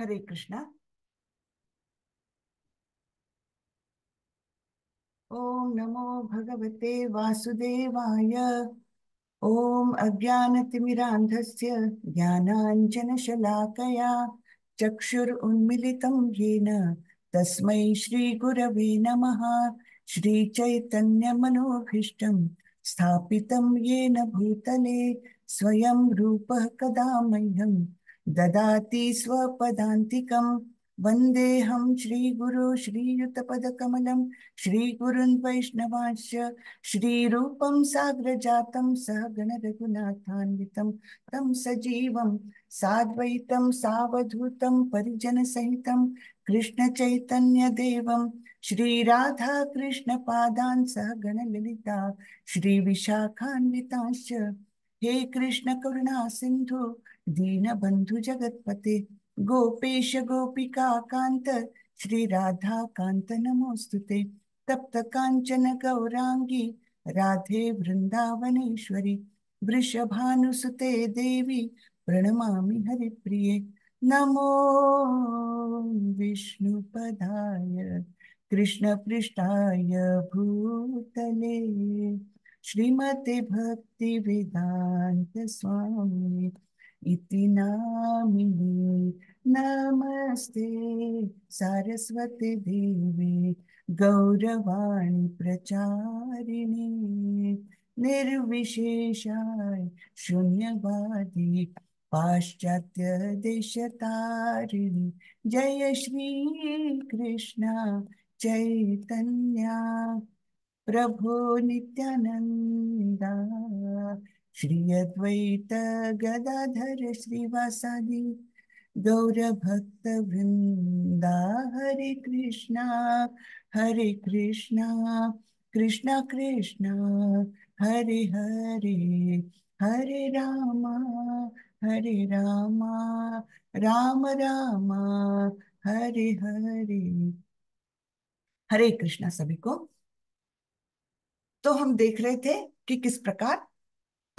हरे कृष्णा ओम नमो भगवते वासुदेवाय ओम शलाकया चक्षुर चक्षुरुन्मिलितं येन तस्मै गुरवे नमः श्रीचैतन्यमनोभीष्टं स्थापितं येन भूतले स्वयं रूपः कदा मह्यं ददाति स्वपदान्तिकं वन्देऽहं श्रीगुरु श्रीयुतपदकमलं श्रीगुरुन् वैष्णवांश्च श्रीरूपं साग्रजातं सह गणरघुनाथान्वितं तं सजीवं साद्वैतं सावधूतं परिजनसहितं कृष्णचैतन्यदेवं श्रीराधाकृष्णपादान् सह गणललिता श्रीविशाखान्वितांश्च हे कृष्ण करुणा सिंधु दीन बंधु जगतपते गोपेश गोपिका कांत श्री राधा कांत नमोस्तुते तप्त कांचन गौरांगी राधे वृंदावनेश्वरी वृषभानुसुते देवी प्रणमामि हरिप्रिये नमो कृष्ण कृष्णपृष्ठाय भूतले श्रीमति भक्ति वेदांत स्वामी इति नामिनी नमस्ते सारस्वती देवी गौरवाणी प्रचारिणी निर्विशेषाय शून्यवादी पाश्चात्य तारिणी जय श्री कृष्णा चैतन्या प्रभो नित्यानन्दा श्री अद्वैत गदाधर श्रीवासादि वृंदा हरे कृष्णा हरे कृष्णा कृष्णा कृष्णा हरे हरे हरे रामा हरे रामा राम रामा हरे हरे हरे कृष्णा सभी को तो हम देख रहे थे कि किस प्रकार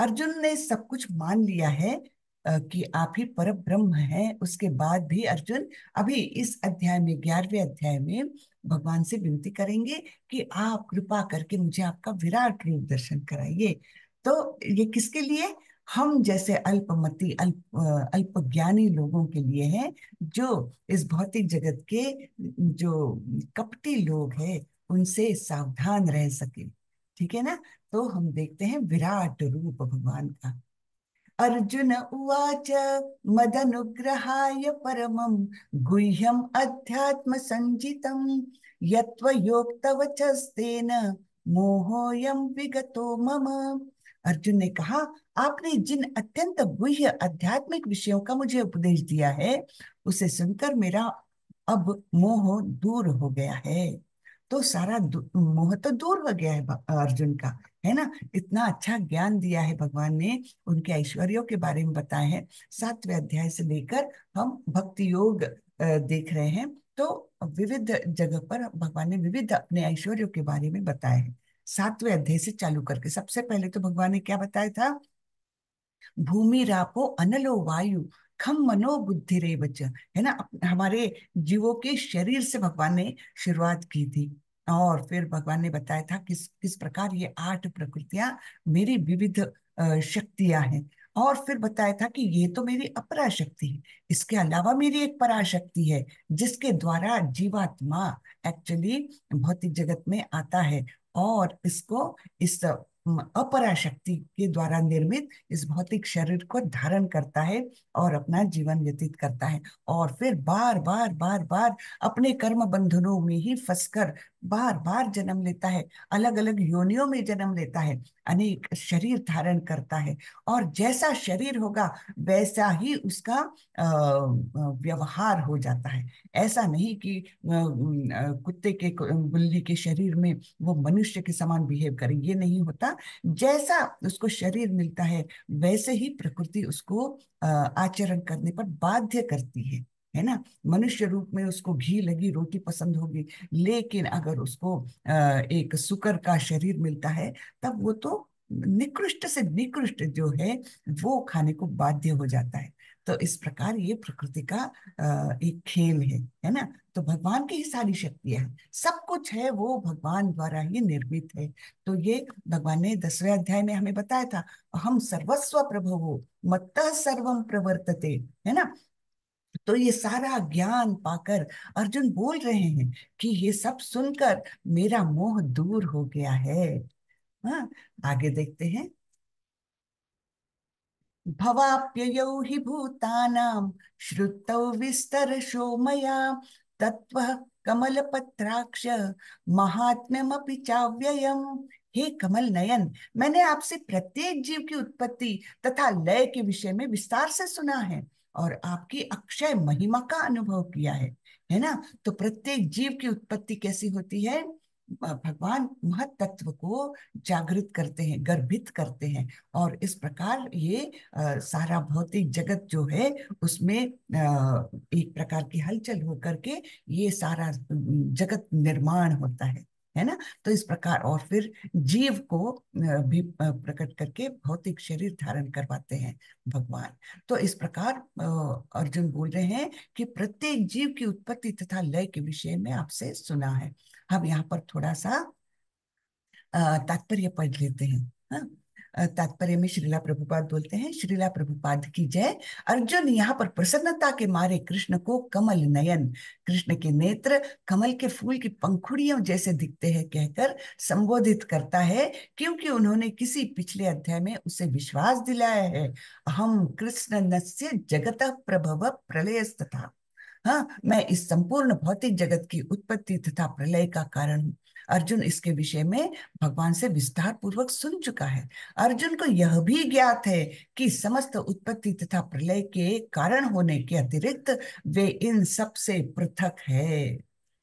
अर्जुन ने सब कुछ मान लिया है कि आप ही पर ब्रह्म है उसके बाद भी अर्जुन अभी इस अध्याय में ग्यारहवें अध्याय में भगवान से विनती करेंगे कि आप कृपा करके मुझे आपका विराट रूप दर्शन कराइए तो ये किसके लिए हम जैसे अल्पमति अल्प अल्प ज्ञानी लोगों के लिए है जो इस भौतिक जगत के जो कपटी लोग हैं उनसे सावधान रह सके ठीक है ना तो हम देखते हैं विराट रूप भगवान का अर्जुन उवाच मद अनुग्रहाय परम गुह्यम अध्यात्म संजित यत्त्वयोक्तवचस्तेन मोहोयम विगतो मम अर्जुन ने कहा आपने जिन अत्यंत गुह्य आध्यात्मिक विषयों का मुझे उपदेश दिया है उसे सुनकर मेरा अब मोह दूर हो गया है तो सारा मोह तो दूर हो गया है अर्जुन का है ना इतना अच्छा ज्ञान दिया है भगवान ने उनके ऐश्वर्यों के बारे में बताया है सातवें अध्याय से लेकर हम भक्ति योग देख रहे हैं तो विविध जगह पर भगवान ने विविध अपने ऐश्वर्यों के बारे में बताया है सातवें अध्याय से चालू करके सबसे पहले तो भगवान ने क्या बताया था भूमि रापो अनलो वायु खम मनो बुद्धि रे बच है ना हमारे जीवों के शरीर से भगवान ने शुरुआत की थी और फिर भगवान ने बताया था किस किस प्रकार ये आठ प्रकृतियां मेरी विविध शक्तियां हैं और फिर बताया था कि ये तो मेरी अपरा शक्ति है इसके अलावा मेरी एक पराशक्ति है जिसके द्वारा जीवात्मा एक्चुअली भौतिक जगत में आता है और इसको इस अपराशक्ति के द्वारा निर्मित इस भौतिक शरीर को धारण करता है और अपना जीवन व्यतीत करता है और फिर बार बार बार बार अपने कर्म बंधनों में ही फंसकर बार बार जन्म लेता है अलग अलग योनियों में जन्म लेता है अनेक शरीर धारण करता है और जैसा शरीर होगा वैसा ही उसका व्यवहार हो जाता है ऐसा नहीं कि कुत्ते के बिल्ली के शरीर में वो मनुष्य के समान बिहेव करे ये नहीं होता करना जैसा उसको शरीर मिलता है वैसे ही प्रकृति उसको आचरण करने पर बाध्य करती है है ना मनुष्य रूप में उसको घी लगी रोटी पसंद होगी लेकिन अगर उसको एक सुकर का शरीर मिलता है तब वो तो निकृष्ट से निकृष्ट जो है वो खाने को बाध्य हो जाता है तो इस प्रकार ये प्रकृति का एक खेल है है ना तो भगवान की ही सारी शक्तियां हैं सब कुछ है वो भगवान द्वारा ही निर्मित है तो ये भगवान ने दसवें अध्याय में हमें बताया था हम सर्वस्व प्रभु हो मत सर्वम प्रवर्तते है ना तो ये सारा ज्ञान पाकर अर्जुन बोल रहे हैं कि ये सब सुनकर मेरा मोह दूर हो गया है हाँ आगे देखते हैं भवाप्ययौ हि भूतानां श्रुतौ विस्तरशो मया तत्त्वः कमलपत्राक्ष महात्म्यमपि चाव्ययम् हे कमल नयन मैंने आपसे प्रत्येक जीव की उत्पत्ति तथा लय के विषय में विस्तार से सुना है और आपकी अक्षय महिमा का अनुभव किया है है ना तो प्रत्येक जीव की उत्पत्ति कैसी होती है भगवान महत्व को जागृत करते हैं गर्भित करते हैं और इस प्रकार ये सारा भौतिक जगत जो है उसमें एक प्रकार की हलचल होकर के ये सारा जगत निर्माण होता है है ना तो इस प्रकार और फिर जीव को भी प्रकट करके भौतिक शरीर धारण करवाते हैं भगवान तो इस प्रकार अर्जुन बोल रहे हैं कि प्रत्येक जीव की उत्पत्ति तथा लय के विषय में आपसे सुना है हम यहाँ पर थोड़ा सा तात्पर्य पढ़ लेते हैं हाँ, तात्पर्य में श्रीला प्रभुपाद बोलते हैं श्रीला प्रभुपाद की जय अर्जुन यहाँ पर प्रसन्नता के मारे कृष्ण को कमल नयन कृष्ण के नेत्र कमल के फूल की पंखुड़ियों जैसे दिखते हैं कहकर संबोधित करता है क्योंकि उन्होंने किसी पिछले अध्याय में उसे विश्वास दिलाया है अहम कृष्ण नस्य जगत प्रभव प्रलय तथा हाँ मैं इस संपूर्ण भौतिक जगत की उत्पत्ति तथा प्रलय का कारण हूँ अर्जुन इसके विषय में भगवान से विस्तार पूर्वक सुन चुका है अर्जुन को यह भी ज्ञात है कि समस्त उत्पत्ति तथा प्रलय के कारण होने के अतिरिक्त वे इन सबसे पृथक है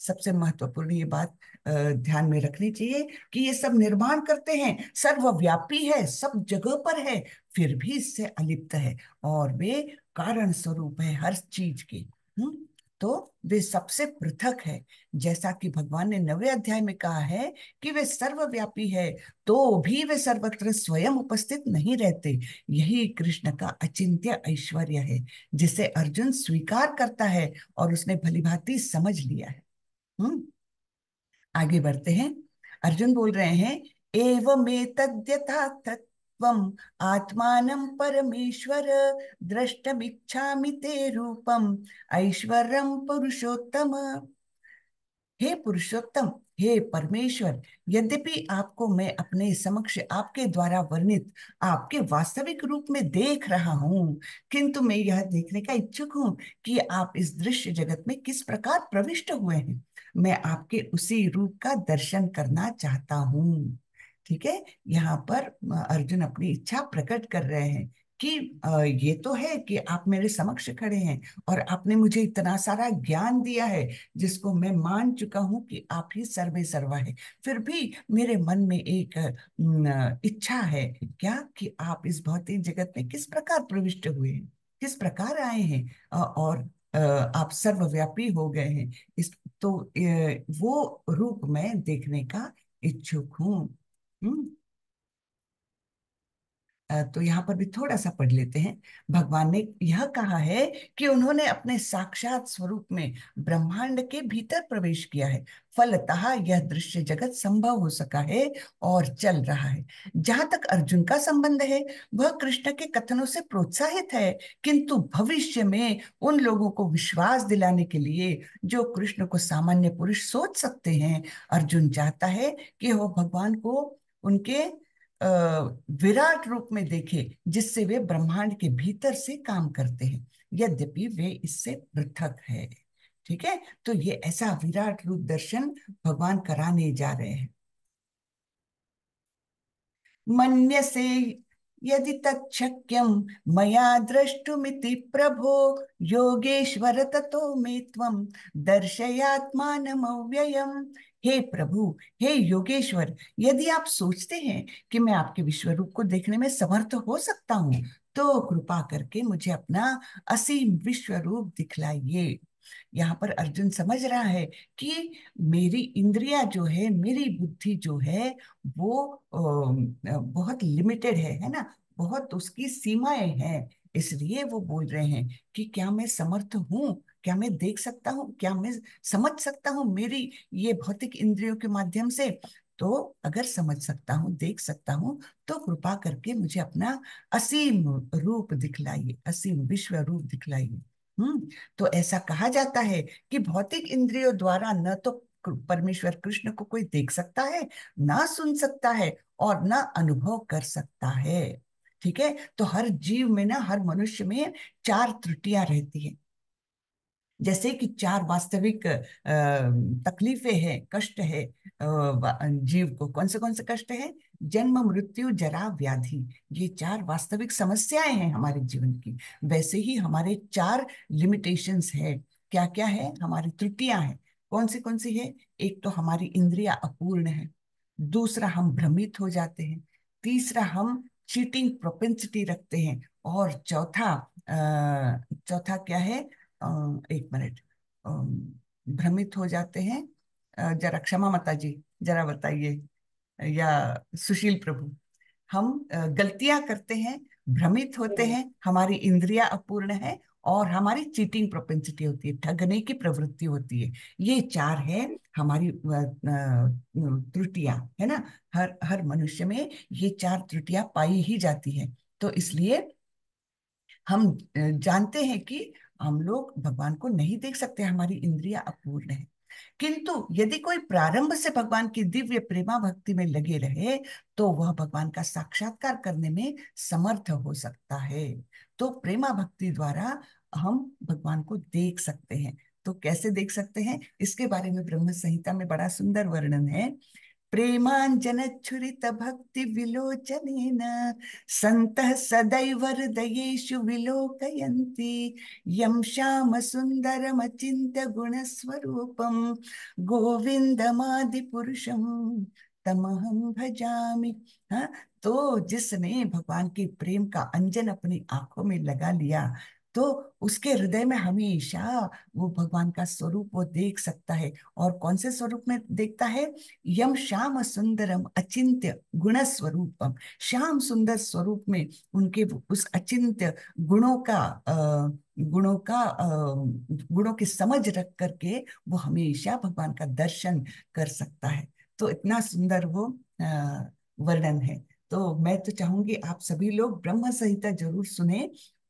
सबसे महत्वपूर्ण ये बात ध्यान में रखनी चाहिए कि ये सब निर्माण करते हैं सर्वव्यापी है सब जगह पर है फिर भी इससे अलिप्त है और वे कारण स्वरूप है हर चीज के हुँ? तो वे सबसे पृथक है जैसा कि भगवान ने नवे अध्याय में कहा है कि वे सर्वव्यापी है तो भी वे सर्वत्र स्वयं उपस्थित नहीं रहते यही कृष्ण का अचिंत्य ऐश्वर्य है जिसे अर्जुन स्वीकार करता है और उसने भलीभांति समझ लिया है हम्म आगे बढ़ते हैं अर्जुन बोल रहे हैं एवं तद्यथा तत् आत्मानं परमेश्वर द्रष्टमिच्छामि ते रूपम ऐश्वरम पुरुषोत्तम हे पुरुषोत्तम हे परमेश्वर यद्यपि आपको मैं अपने समक्ष आपके द्वारा वर्णित आपके वास्तविक रूप में देख रहा हूँ किंतु मैं यह देखने का इच्छुक हूँ कि आप इस दृश्य जगत में किस प्रकार प्रविष्ट हुए हैं मैं आपके उसी रूप का दर्शन करना चाहता हूँ ठीक है यहाँ पर अर्जुन अपनी इच्छा प्रकट कर रहे हैं कि ये तो है कि आप मेरे समक्ष खड़े हैं और आपने मुझे इतना सारा ज्ञान दिया है जिसको मैं मान चुका हूं कि आप ही सर्वे सर्वा है फिर भी मेरे मन में एक इच्छा है क्या कि आप इस भौतिक जगत में किस प्रकार प्रविष्ट हुए हैं किस प्रकार आए हैं और आप सर्वव्यापी हो गए हैं इस तो वो रूप मैं देखने का इच्छुक हूँ हम्म। तो यहाँ पर भी थोड़ा सा पढ़ लेते हैं भगवान ने यह कहा है कि उन्होंने अपने साक्षात स्वरूप में ब्रह्मांड के भीतर प्रवेश किया है फलतः यह दृश्य जगत संभव हो सका है और चल रहा है जहां तक अर्जुन का संबंध है वह कृष्ण के कथनों से प्रोत्साहित है किंतु भविष्य में उन लोगों को विश्वास दिलाने के लिए जो कृष्ण को सामान्य पुरुष सोच सकते हैं अर्जुन चाहता है कि वह भगवान को उनके विराट रूप में देखे जिससे वे ब्रह्मांड के भीतर से काम करते हैं यद्यपि वे इससे पृथक है ठीक है तो ये ऐसा विराट रूप दर्शन भगवान कराने जा रहे हैं मन्य से यदि तक्यम मया दृष्टुमिति प्रभो योगेश्वर तथो मे दर्शयात्मा दर्शयात्मानमव्ययम् हे प्रभु हे योगेश्वर यदि आप सोचते हैं कि मैं आपके विश्व रूप को देखने में समर्थ हो सकता हूँ तो कृपा करके मुझे अपना असीम विश्व रूप दिखलाइए यहाँ पर अर्जुन समझ रहा है कि मेरी इंद्रिया जो है मेरी बुद्धि जो है वो बहुत लिमिटेड है है ना बहुत उसकी सीमाएं हैं इसलिए वो बोल रहे हैं कि क्या मैं समर्थ हूँ क्या मैं देख सकता हूँ क्या मैं समझ सकता हूँ मेरी ये भौतिक इंद्रियों के माध्यम से तो अगर समझ सकता हूँ देख सकता हूँ तो कृपा करके मुझे अपना असीम रूप दिखलाइए असीम विश्व रूप दिखलाइए हम्म तो ऐसा कहा जाता है कि भौतिक इंद्रियों द्वारा न तो परमेश्वर कृष्ण को कोई देख सकता है ना सुन सकता है और ना अनुभव कर सकता है ठीक है तो हर जीव में ना हर मनुष्य में चार त्रुटियां रहती है जैसे कि चार वास्तविक तकलीफें हैं कष्ट है जीव को कौन से कौन से कष्ट है जन्म मृत्यु जरा व्याधि ये चार वास्तविक समस्याएं हैं हमारे जीवन की वैसे ही हमारे चार लिमिटेशंस है क्या क्या है हमारी त्रुटियां हैं कौन सी कौन सी है एक तो हमारी इंद्रिया अपूर्ण है दूसरा हम भ्रमित हो जाते हैं तीसरा हम चीटिंग प्रोपेंसिटी रखते हैं और चौथा चौथा क्या है एक मिनट भ्रमित हो जाते हैं जरा क्षमा माता जी जरा बताइए या सुशील प्रभु हम गलतियां करते हैं भ्रमित होते हम्म। हैं हमारी इंद्रिया अपूर्ण है और हमारी चीटिंग प्रोपेंसिटी होती है ठगने की प्रवृत्ति होती है ये चार है हमारी त्रुटियां है ना हर हर मनुष्य में ये चार त्रुटियां पाई ही जाती है तो इसलिए हम जानते हैं कि हम लोग भगवान को नहीं देख सकते हमारी इंद्रिया अपूर्ण है किंतु यदि कोई प्रारंभ से भगवान की दिव्य प्रेमा भक्ति में लगे रहे तो वह भगवान का साक्षात्कार करने में समर्थ हो सकता है तो प्रेमा भक्ति द्वारा हम भगवान को देख सकते हैं तो कैसे देख सकते हैं इसके बारे में ब्रह्म संहिता में बड़ा सुंदर वर्णन है छुरीत भक्ति विलोचन प्रेमाञ्जनच्छुरितभक्तिविलोचनेन सन्तः सदैव हृदयेषु विलोकयन्ति यं श्यामसुन्दरमचिन्त्यगुणस्वरूपं गोविन्दमादिपुरुषं तमहं तमहम भजा तो जिसने भगवान के प्रेम का अंजन अपनी आंखों में लगा लिया तो उसके हृदय में हमेशा वो भगवान का स्वरूप वो देख सकता है और कौन से स्वरूप में देखता है यम श्याम सुंदरम अचिंत्य गुण स्वरूपम श्याम सुंदर स्वरूप में उनके उस अचिंत्य गुणों का गुणों का गुणों की समझ रख करके वो हमेशा भगवान का दर्शन कर सकता है तो इतना सुंदर वो वर्णन है तो मैं तो चाहूंगी आप सभी लोग ब्रह्म संहिता जरूर सुने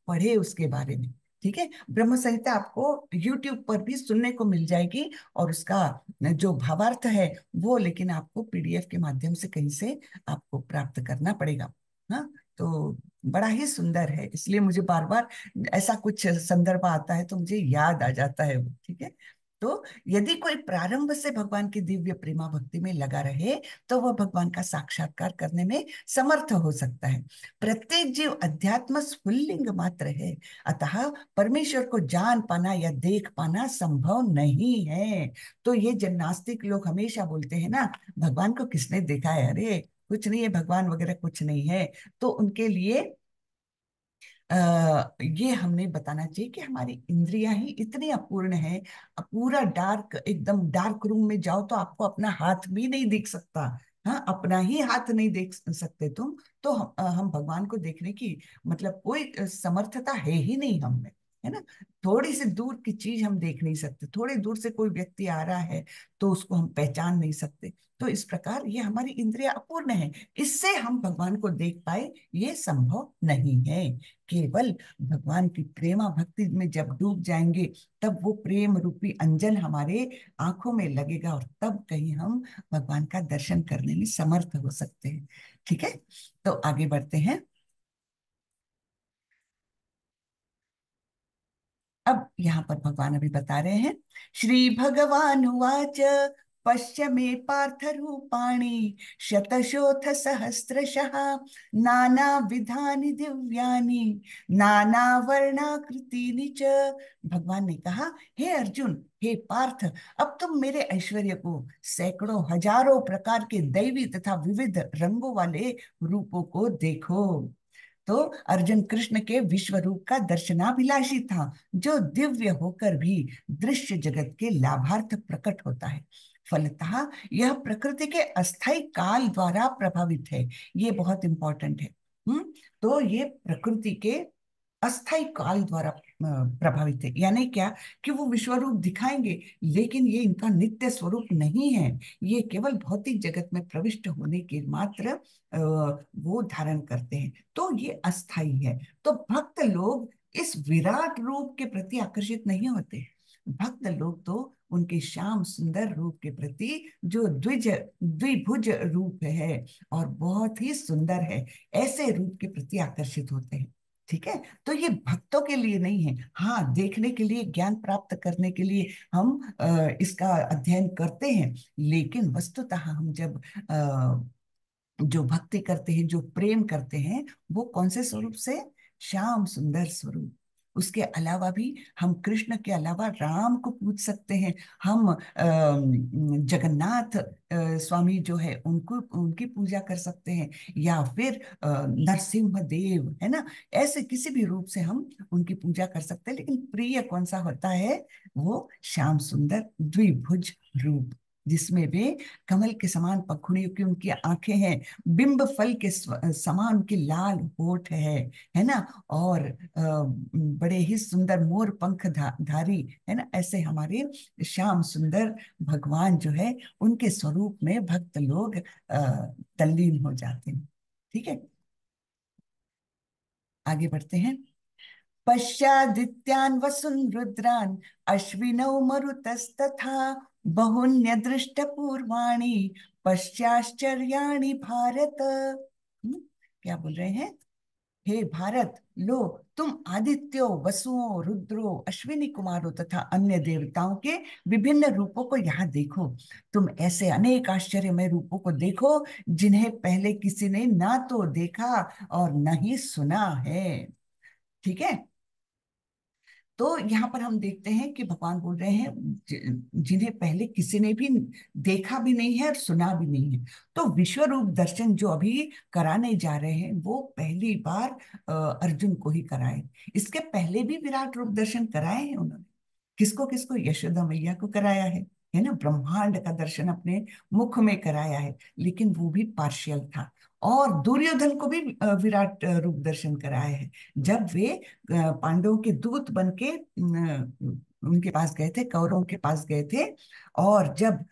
पढ़े उसके बारे में ठीक है ब्रह्म संहिता आपको YouTube पर भी सुनने को मिल जाएगी और उसका जो भावार्थ है वो लेकिन आपको पीडीएफ के माध्यम से कहीं से आपको प्राप्त करना पड़ेगा हाँ तो बड़ा ही सुंदर है इसलिए मुझे बार बार ऐसा कुछ संदर्भ आता है तो मुझे याद आ जाता है वो ठीक है तो यदि कोई प्रारंभ से भगवान की दिव्य प्रेमा भक्ति में लगा रहे तो वह भगवान का साक्षात्कार करने में समर्थ हो सकता है प्रत्येक जीव अध्यात्म स्फुल्लिंग मात्र है अतः परमेश्वर को जान पाना या देख पाना संभव नहीं है तो ये जन्नास्तिक लोग हमेशा बोलते हैं ना भगवान को किसने देखा है अरे कुछ नहीं है भगवान वगैरह कुछ नहीं है तो उनके लिए ये हमने बताना चाहिए कि हमारी इंद्रियां ही इतनी अपूर्ण है पूरा डार्क एकदम डार्क रूम में जाओ तो आपको अपना हाथ भी नहीं दिख सकता हाँ अपना ही हाथ नहीं देख सकते तुम तो हम, हम भगवान को देखने की मतलब कोई समर्थता है ही नहीं हमें है ना थोड़ी सी दूर की चीज हम देख नहीं सकते थोड़ी दूर से कोई व्यक्ति आ रहा है तो उसको हम पहचान नहीं सकते तो इस प्रकार ये हमारी इंद्रिया अपूर्ण है इससे हम भगवान को देख पाए ये संभव नहीं है केवल भगवान की प्रेमा भक्ति में जब डूब जाएंगे तब वो प्रेम रूपी अंजन हमारे आंखों में लगेगा और तब कहीं हम भगवान का दर्शन करने में समर्थ हो सकते हैं ठीक है तो आगे बढ़ते हैं अब यहाँ पर भगवान अभी बता रहे हैं श्री भगवान उवाच पश्चिमे पार्थ रूपाणी शतशोथ सहस्रशः नाना विधानि दिव्यानि नाना वर्णाकृति च भगवान ने कहा हे अर्जुन हे पार्थ अब तुम मेरे ऐश्वर्य को सैकड़ों हजारों प्रकार के दैवी तथा विविध रंगों वाले रूपों को देखो तो अर्जुन कृष्ण के विश्व रूप का दर्शनाभिलाषी था जो दिव्य होकर भी दृश्य जगत के लाभार्थ प्रकट होता है फलतः यह प्रकृति के अस्थाई काल द्वारा प्रभावित है ये बहुत इंपॉर्टेंट है हुँ? हम्म, तो ये प्रकृति के अस्थाई काल द्वारा प्रभावित है यानी क्या कि वो विश्व रूप दिखाएंगे लेकिन ये इनका नित्य स्वरूप नहीं है ये केवल भौतिक जगत में प्रविष्ट होने के मात्र वो धारण करते हैं तो ये अस्थाई है तो भक्त लोग इस विराट रूप के प्रति आकर्षित नहीं होते भक्त लोग तो उनके श्याम सुंदर रूप के प्रति जो द्विज द्विभुज रूप है और बहुत ही सुंदर है ऐसे रूप के प्रति आकर्षित होते हैं ठीक है तो ये भक्तों के लिए नहीं है हाँ देखने के लिए ज्ञान प्राप्त करने के लिए हम आ, इसका अध्ययन करते हैं लेकिन वस्तुतः हम जब आ, जो भक्ति करते हैं जो प्रेम करते हैं वो कौन से स्वरूप से श्याम सुंदर स्वरूप उसके अलावा भी हम कृष्ण के अलावा राम को पूछ सकते हैं हम जगन्नाथ स्वामी जो है उनको उनकी पूजा कर सकते हैं या फिर नरसिंह देव है ना ऐसे किसी भी रूप से हम उनकी पूजा कर सकते हैं लेकिन प्रिय कौन सा होता है वो श्याम सुंदर द्विभुज रूप जिसमें वे कमल के समान पखुड़ियों की उनकी आंखें हैं बिंब फल के समान उनकी लाल होठ है है ना और बड़े ही सुंदर मोर पंख धा, धारी है ना ऐसे हमारे श्याम सुंदर भगवान जो है उनके स्वरूप में भक्त लोग तल्लीन हो जाते हैं ठीक है आगे बढ़ते हैं पश्चादित्यान वसुन रुद्रान अश्विनौ मरुतस्तथा पूर्वाणी पश्चाश्चर्या भारत हम्म, क्या बोल रहे हैं हे भारत लो तुम आदित्यो वसुओं रुद्रो अश्विनी कुमारों तथा अन्य देवताओं के विभिन्न रूपों को यहाँ देखो तुम ऐसे अनेक आश्चर्यमय रूपों को देखो जिन्हें पहले किसी ने ना तो देखा और न ही सुना है ठीक है तो यहाँ पर हम देखते हैं कि भगवान बोल रहे हैं जिन्हें पहले किसी ने भी देखा भी नहीं है और सुना भी नहीं है तो विश्व रूप दर्शन जो अभी कराने जा रहे हैं वो पहली बार अर्जुन को ही कराए इसके पहले भी विराट रूप दर्शन कराए हैं उन्होंने किसको किसको यशोदा मैया को कराया है है ना ब्रह्मांड का दर्शन अपने मुख में कराया है लेकिन वो भी पार्शियल था और दुर्योधन को भी विराट रूप दर्शन कराया है जब वे पांडवों के दूत बन के उनके पास गए थे कौरवों के पास गए थे और जब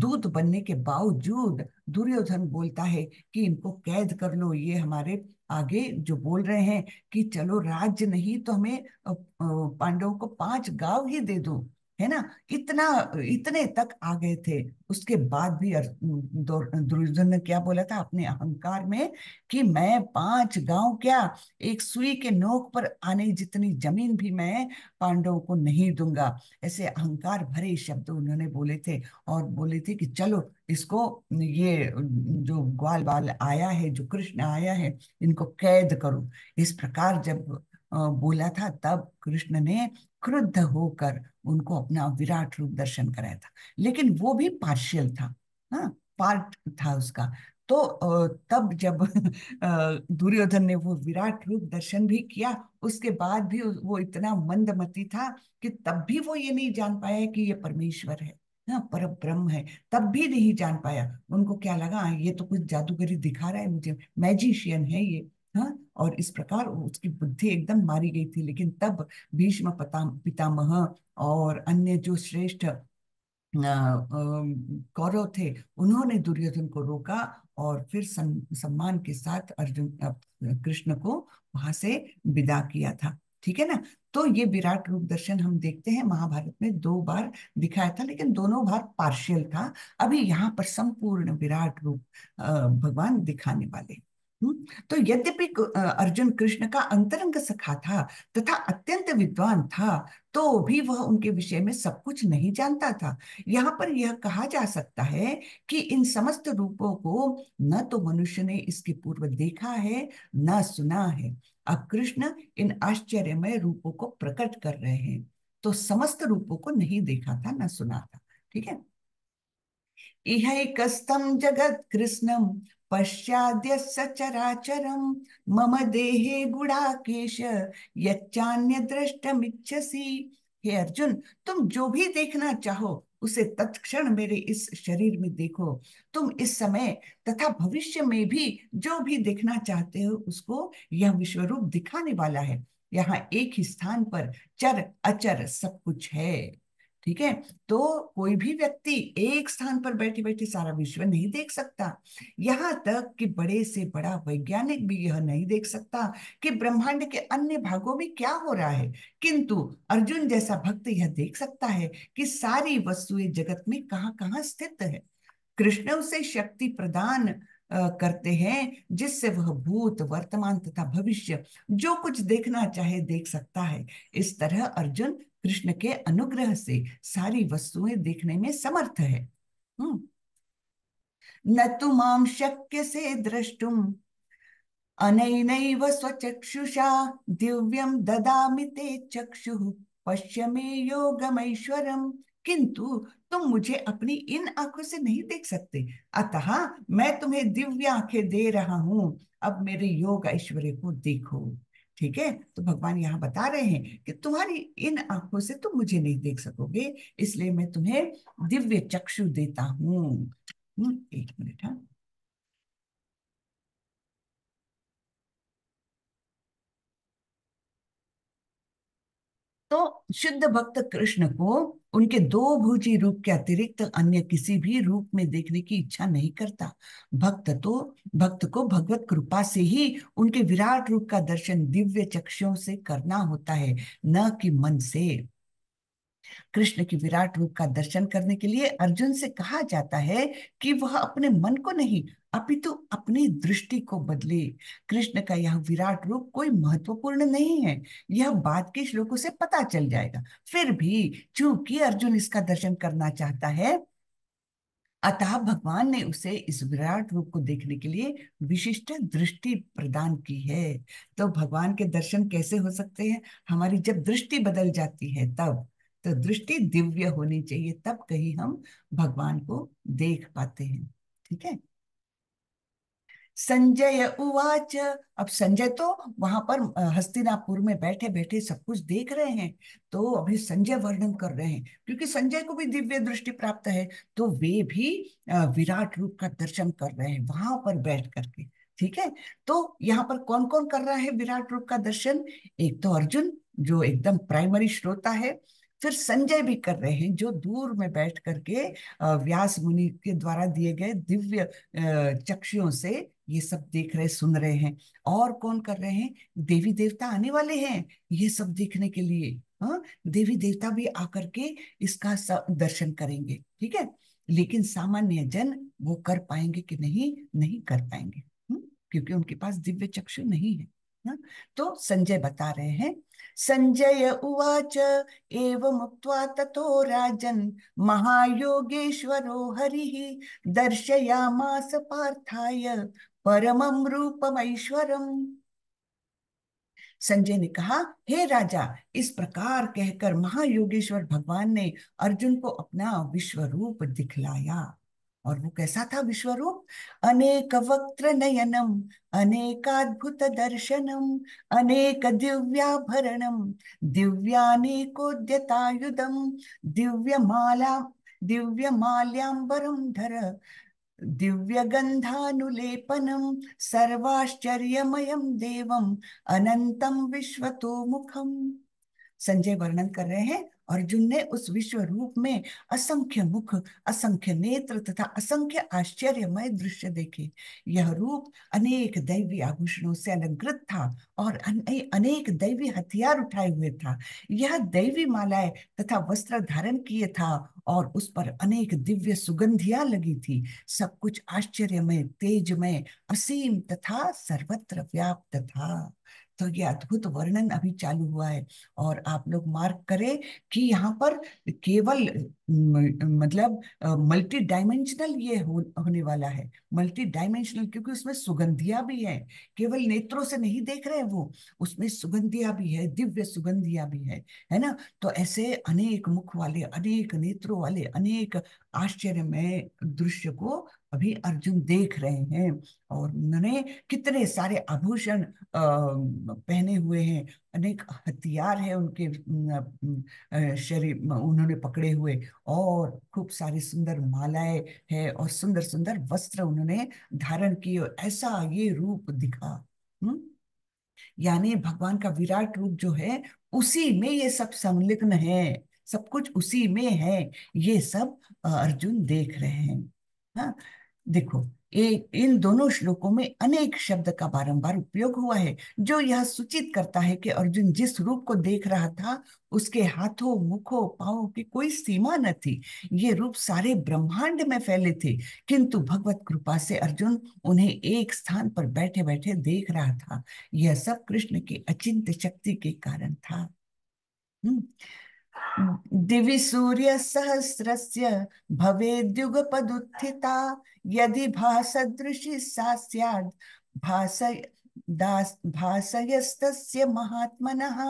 दूत बनने के बावजूद दुर्योधन बोलता है कि इनको कैद कर लो ये हमारे आगे जो बोल रहे हैं कि चलो राज्य नहीं तो हमें पांडवों को पांच गांव ही दे दो है ना इतना इतने तक आ गए थे उसके बाद भी दुर्योधन ने क्या बोला था अपने अहंकार में कि मैं पांच गांव क्या एक सुई के नोक पर आने जितनी जमीन भी मैं पांडवों को नहीं दूंगा ऐसे अहंकार भरे शब्द उन्होंने बोले थे और बोले थे कि चलो इसको ये जो ग्वाल बाल आया है जो कृष्ण आया है इनको कैद करो इस प्रकार जब बोला था तब कृष्ण ने क्रुद्ध होकर उनको अपना विराट रूप दर्शन कराया था लेकिन वो भी पार्शियल था हाँ पार्ट था उसका तो तब जब दुर्योधन ने वो विराट रूप दर्शन भी किया उसके बाद भी वो इतना मंदमती था कि तब भी वो ये नहीं जान पाया कि ये परमेश्वर है ना हाँ, पर ब्रह्म है तब भी नहीं जान पाया उनको क्या लगा हाँ, ये तो कुछ जादूगरी दिखा रहा है मुझे मैजिशियन है ये हाँ और इस प्रकार उसकी बुद्धि एकदम मारी गई थी लेकिन तब भीष्म पितामह और अन्य जो श्रेष्ठ कौरव थे उन्होंने दुर्योधन को रोका और फिर सम्मान के साथ अर्जुन कृष्ण को वहां से विदा किया था ठीक है ना तो ये विराट रूप दर्शन हम देखते हैं महाभारत में दो बार दिखाया था लेकिन दोनों बार पार्शियल था अभी यहाँ पर संपूर्ण विराट रूप भगवान दिखाने वाले हम्म। तो यद्यपि अर्जुन कृष्ण का अंतरंग सखा था तथा अत्यंत विद्वान था तो भी वह उनके विषय में सब कुछ नहीं जानता था यहाँ पर यह कहा जा सकता है कि इन समस्त रूपों को न तो मनुष्य ने इसके पूर्व देखा है न सुना है अब कृष्ण इन आश्चर्यमय रूपों को प्रकट कर रहे हैं तो समस्त रूपों को नहीं देखा था न सुना था ठीक है कस्तम जगत कृष्णम पश्चाद्य सचराचरम मम देहे गुड़ाकेश यच्चान्य दृष्टमिच्छसी हे अर्जुन तुम जो भी देखना चाहो उसे तत्क्षण मेरे इस शरीर में देखो तुम इस समय तथा भविष्य में भी जो भी देखना चाहते हो उसको यह विश्वरूप दिखाने वाला है यहाँ एक ही स्थान पर चर अचर सब कुछ है ठीक है तो कोई भी व्यक्ति एक स्थान पर बैठे बैठे सारा विश्व नहीं देख सकता यहाँ तक कि बड़े से बड़ा वैज्ञानिक भी यह नहीं देख सकता कि ब्रह्मांड के अन्य भागों में क्या हो रहा है किंतु अर्जुन जैसा भक्त यह देख सकता है कि सारी वस्तुएं जगत में कहाँ कहाँ स्थित है कृष्ण उसे शक्ति प्रदान करते हैं जिससे वह भूत वर्तमान तथा भविष्य जो कुछ देखना चाहे देख सकता है इस तरह अर्जुन कृष्ण के अनुग्रह से सारी वस्तुएं देखने में समर्थ है हम्म। न तो माम शक्य से द्रष्टुम अनैन स्वचक्षुषा दिव्यम ददा ते चक्षु पश्य मे योगमैश्वरम किंतु तुम मुझे अपनी इन आंखों से नहीं देख सकते अतः मैं तुम्हें दिव्य आंखें दे रहा हूं अब मेरे योग ऐश्वर्य को देखो ठीक है तो भगवान यहाँ बता रहे हैं कि तुम्हारी इन आंखों से तुम मुझे नहीं देख सकोगे इसलिए मैं तुम्हें दिव्य चक्षु देता हूँ हम्म, एक मिनट हाँ तो शुद्ध भक्त कृष्ण को उनके दो भूजी रूप के अतिरिक्त अन्य किसी भी रूप में देखने की इच्छा नहीं करता भक्त तो भक्त को भगवत कृपा से ही उनके विराट रूप का दर्शन दिव्य चक्षुओं से करना होता है न कि मन से कृष्ण की विराट रूप का दर्शन करने के लिए अर्जुन से कहा जाता है कि वह अपने मन को नहीं अभी तो अपनी दृष्टि को बदले कृष्ण का यह विराट रूप कोई महत्वपूर्ण नहीं है यह बात के श्लोकों से पता चल जाएगा फिर भी चूंकि अर्जुन इसका दर्शन करना चाहता है अतः भगवान ने उसे इस विराट रूप को देखने के लिए विशिष्ट दृष्टि प्रदान की है तो भगवान के दर्शन कैसे हो सकते हैं हमारी जब दृष्टि बदल जाती है तब तो दृष्टि दिव्य होनी चाहिए तब कहीं हम भगवान को देख पाते हैं ठीक है संजय उवाच अब संजय तो वहां पर हस्तिनापुर में बैठे बैठे सब कुछ देख रहे हैं तो अभी संजय वर्णन कर रहे हैं क्योंकि संजय को भी दिव्य दृष्टि प्राप्त है तो वे भी विराट रूप का दर्शन कर रहे हैं वहां पर बैठ करके ठीक है तो यहाँ पर कौन कौन कर रहा है विराट रूप का दर्शन एक तो अर्जुन जो एकदम प्राइमरी श्रोता है फिर संजय भी कर रहे हैं जो दूर में बैठ करके व्यास मुनि के द्वारा दिए गए दिव्य चक्षुओं से ये सब देख रहे सुन रहे हैं और कौन कर रहे हैं देवी देवता आने वाले हैं ये सब देखने के लिए हाँ देवी देवता भी आकर के इसका दर्शन करेंगे ठीक है लेकिन सामान्य जन वो कर पाएंगे कि नहीं नहीं कर पाएंगे हु? हम्म? क्योंकि उनके पास दिव्य चक्षु नहीं है ना तो संजय बता रहे हैं संजय उवाच एवं मुक्त्वा ततो राजन महायोगेश्वरो हरि दर्शयामास पार्थाय परमम रूपम ऐश्वरम संजय ने कहा हे राजा इस प्रकार कहकर महायोगेश्वर भगवान ने अर्जुन को अपना विश्व रूप दिखलाया और वो कैसा था विश्व रूप अनेक वक्त्र नयनम अनेकाद्भुत दर्शनम अनेक दिव्याभरणम दिव्यानेकोद्यतायुधम दिव्य माला दिव्य माल्यांबरम धर दिव्यगन्धानुलेपनं सर्वाश्चर्यमयं देवं अनंतम विश्वतोमुखम संजय वर्णन कर रहे हैं अर्जुन ने उस विश्व रूप में असंख्य मुख असंख्य नेत्र तथा असंख्य आश्चर्यमय दृश्य देखे यह रूप अनेक दैवी आभूषणों से अलंकृत था और अने, अनेक दैवी हथियार उठाए हुए था यह दैवी मालाएं तथा वस्त्र धारण किए था और उस पर अनेक दिव्य सुगंधियां लगी थी सब कुछ आश्चर्यमय तेजमय असीम तथा सर्वत्र व्याप्त था तो ये अद्भुत वर्णन अभी चालू हुआ है और आप लोग मार्क करें कि यहाँ पर केवल मतलब मल्टी डायमेंशनल ये हो, होने वाला है मल्टी डायमेंशनल क्योंकि उसमें सुगंधियां भी है केवल नेत्रों से नहीं देख रहे वो उसमें सुगंधियां भी है दिव्य सुगंधियां भी है है ना तो ऐसे अनेक मुख वाले अनेक नेत्रों वाले अनेक आश्चर्यमय दृश्य को अभी अर्जुन देख रहे हैं और उन्होंने कितने सारे आभूषण पहने हुए हैं अनेक हथियार है उनके शरीर उन्होंने पकड़े हुए और खूब सारी सुंदर मालाएं हैं और सुंदर सुंदर वस्त्र उन्होंने धारण किए ऐसा ये रूप दिखा यानी भगवान का विराट रूप जो है उसी में ये सब संलग्न है सब कुछ उसी में है ये सब अर्जुन देख रहे हैं हाँ देखो इन दोनों श्लोकों में अनेक शब्द का बारंबार उपयोग हुआ है जो यह सूचित करता है कि अर्जुन जिस रूप को देख रहा था उसके हाथों मुखों पाओ की कोई सीमा न थी ये रूप सारे ब्रह्मांड में फैले थे किंतु भगवत कृपा से अर्जुन उन्हें एक स्थान पर बैठे बैठे देख रहा था यह सब कृष्ण की अचिंत शक्ति के कारण था हम्म, दिवि सूर्यसहस्रस्य भवेद्युगपदुत्थिता यदि भाषदृशी सा स्याद् भासय दास भाषयस्तस्य महात्मनः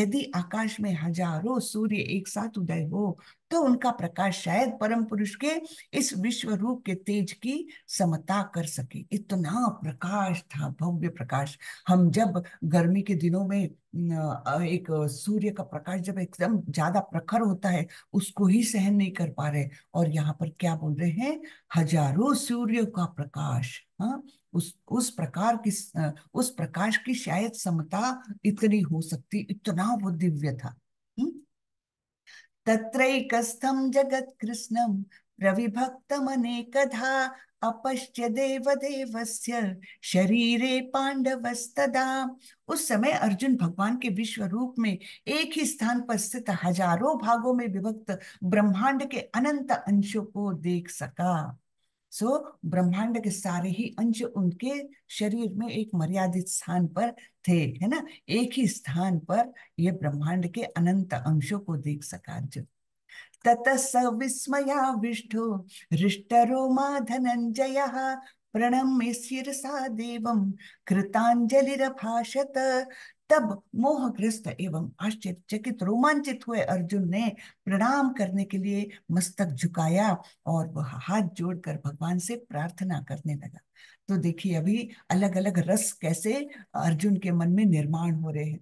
यदि आकाश में हजारों सूर्य एक साथ उदय हो तो उनका प्रकाश शायद परम पुरुष के इस विश्व रूप के तेज की समता कर सके इतना प्रकाश था भव्य प्रकाश हम जब गर्मी के दिनों में एक सूर्य का प्रकाश जब एकदम ज्यादा प्रखर होता है उसको ही सहन नहीं कर पा रहे और यहाँ पर क्या बोल रहे हैं हजारों सूर्य का प्रकाश हाँ उस उस प्रकार की उस प्रकाश की शायद समता इतनी हो सकती इतना वो दिव्य था तत्रैकस्थम जगत कृष्णम प्रविभक्तमनेकधा अपश्य देव देवदेवस्य शरीरे पांडवस्तदा उस समय अर्जुन भगवान के विश्व रूप में एक ही स्थान पर स्थित हजारों भागों में विभक्त ब्रह्मांड के अनंत अंशों को देख सका सो so, ब्रह्मांड के सारे ही अंश उनके शरीर में एक मर्यादित स्थान पर थे है ना एक ही स्थान पर ये ब्रह्मांड के अनंत अंशों को देख सका जो तत स विस्मया विष्णु हृष्टरो मा धनंजय प्रणम्य शिरसा देव कृतांजलिभाषत तब मोहग्रस्त एवं आश्चर्यचकित रोमांचित हुए अर्जुन ने प्रणाम करने के लिए मस्तक झुकाया और वह हाथ जोड़कर भगवान से प्रार्थना करने लगा तो देखिए अभी अलग अलग रस कैसे अर्जुन के मन में निर्माण हो रहे हैं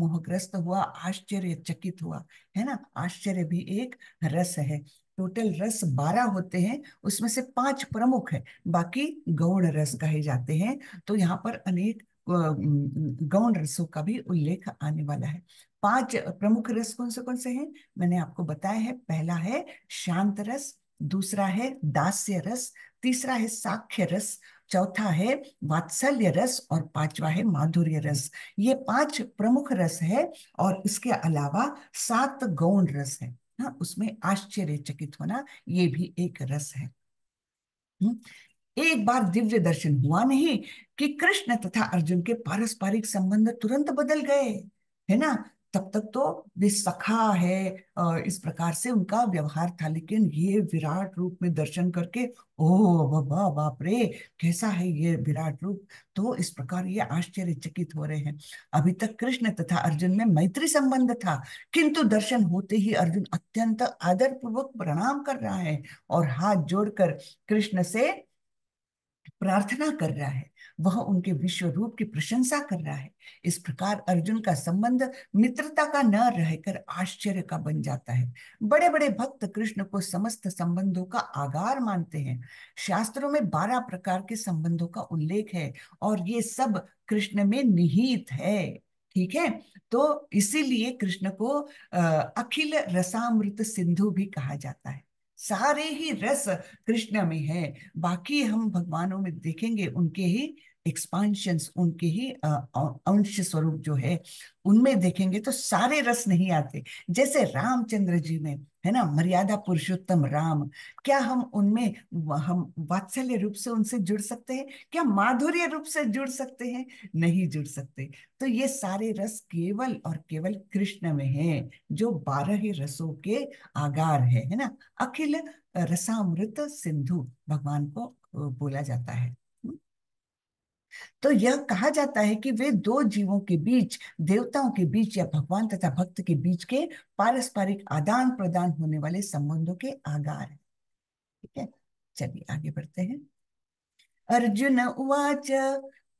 मोहग्रस्त हुआ आश्चर्यचकित हुआ है ना आश्चर्य भी एक रस है टोटल रस बारह होते हैं उसमें से पांच प्रमुख है बाकी गौण रस कहे जाते हैं तो यहाँ पर अनेक गौण रसों का भी उल्लेख आने वाला है पांच प्रमुख रस कौन से कौन से हैं मैंने आपको बताया है पहला है शांत रस दूसरा है दास्य रस तीसरा है साक्ष्य रस चौथा है वात्सल्य रस और पांचवा है माधुर्य रस ये पांच प्रमुख रस है और इसके अलावा सात गौण रस है ना हाँ, उसमें आश्चर्यचकित होना ये भी एक रस है हम्म, एक बार दिव्य दर्शन हुआ नहीं कि कृष्ण तथा अर्जुन के पारस्परिक संबंध तुरंत बदल गए है ना तब तक तो वे सखा है इस प्रकार से उनका व्यवहार था लेकिन ये विराट रूप में दर्शन करके ओ बाबा बाप रे कैसा है ये विराट रूप तो इस प्रकार ये आश्चर्यचकित हो रहे हैं अभी तक कृष्ण तथा अर्जुन में मैत्री संबंध था किंतु दर्शन होते ही अर्जुन अत्यंत आदर पूर्वक प्रणाम कर रहा है और हाथ जोड़कर कृष्ण से प्रार्थना कर रहा है वह उनके विश्व रूप की प्रशंसा कर रहा है इस प्रकार अर्जुन का संबंध मित्रता का न रहकर आश्चर्य का बन जाता है बड़े बड़े भक्त कृष्ण को समस्त संबंधों का आगार मानते हैं शास्त्रों में बारह प्रकार के संबंधों का उल्लेख है और ये सब कृष्ण में निहित है ठीक है तो इसीलिए कृष्ण को अखिल रसामृत सिंधु भी कहा जाता है सारे ही रस कृष्ण में है बाकी हम भगवानों में देखेंगे उनके ही एक्सपांशंस उनके ही अंश स्वरूप जो है उनमें देखेंगे तो सारे रस नहीं आते जैसे रामचंद्र जी में है ना मर्यादा पुरुषोत्तम राम क्या हम उनमें हम वात्सल्य रूप से उनसे जुड़ सकते हैं क्या माधुर्य रूप से जुड़ सकते हैं नहीं जुड़ सकते तो ये सारे रस केवल और केवल कृष्ण में है जो बारह ही रसों के आगार है है ना अखिल रसामृत सिंधु भगवान को बोला जाता है तो यह कहा जाता है कि वे दो जीवों के बीच देवताओं के बीच या भगवान तथा भक्त के बीच के पारस्परिक आदान प्रदान होने वाले संबंधों के आगार है ठीक है चलिए आगे बढ़ते हैं अर्जुन उवाच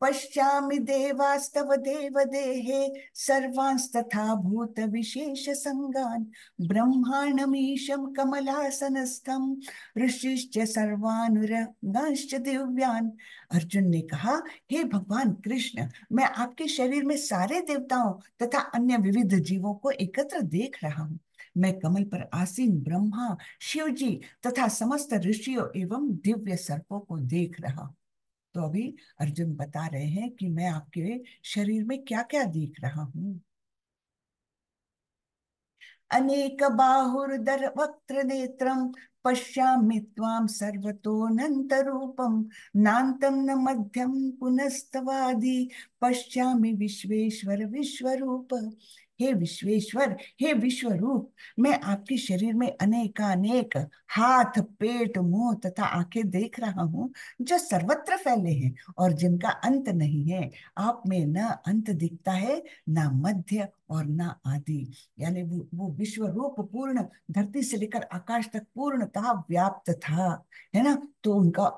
पश्यामि देवास्तव देवदेहे सर्वांस्तथा भूतविशेषसङ्गान् ब्रह्माणमीशं कमलासनस्थं ऋषिश्च सर्वानुरंगांश्च दिव्यान अर्जुन ने कहा हे hey भगवान कृष्ण मैं आपके शरीर में सारे देवताओं तथा अन्य विविध जीवों को एकत्र देख रहा हूँ मैं कमल पर आसीन ब्रह्मा शिवजी तथा समस्त ऋषियों एवं दिव्य सर्पों को देख रहा हूँ तो अभी अर्जुन बता रहे हैं कि मैं आपके शरीर में क्या क्या देख रहा हूं अनेक बाहुर दर वक्त्र नेत्रम पश्यामि त्वां सर्वतोऽनन्तरूपं नान्तं न मध्यम पुनस्तवादि पश्यामि विश्वेश्वर विश्वरूप हे विश्वेश्वर हे विश्व रूप मैं आपके शरीर में अनेकानेक हाथ पेट मुंह तथा आंखें देख रहा हूँ जो सर्वत्र फैले हैं और जिनका अंत नहीं है आप में न अंत दिखता है ना मध्य और ना आदि यानी वो, वो विश्व रूप पूर्ण धरती से लेकर आकाश तक पूर्णतः व्याप्त था है ना तो उनका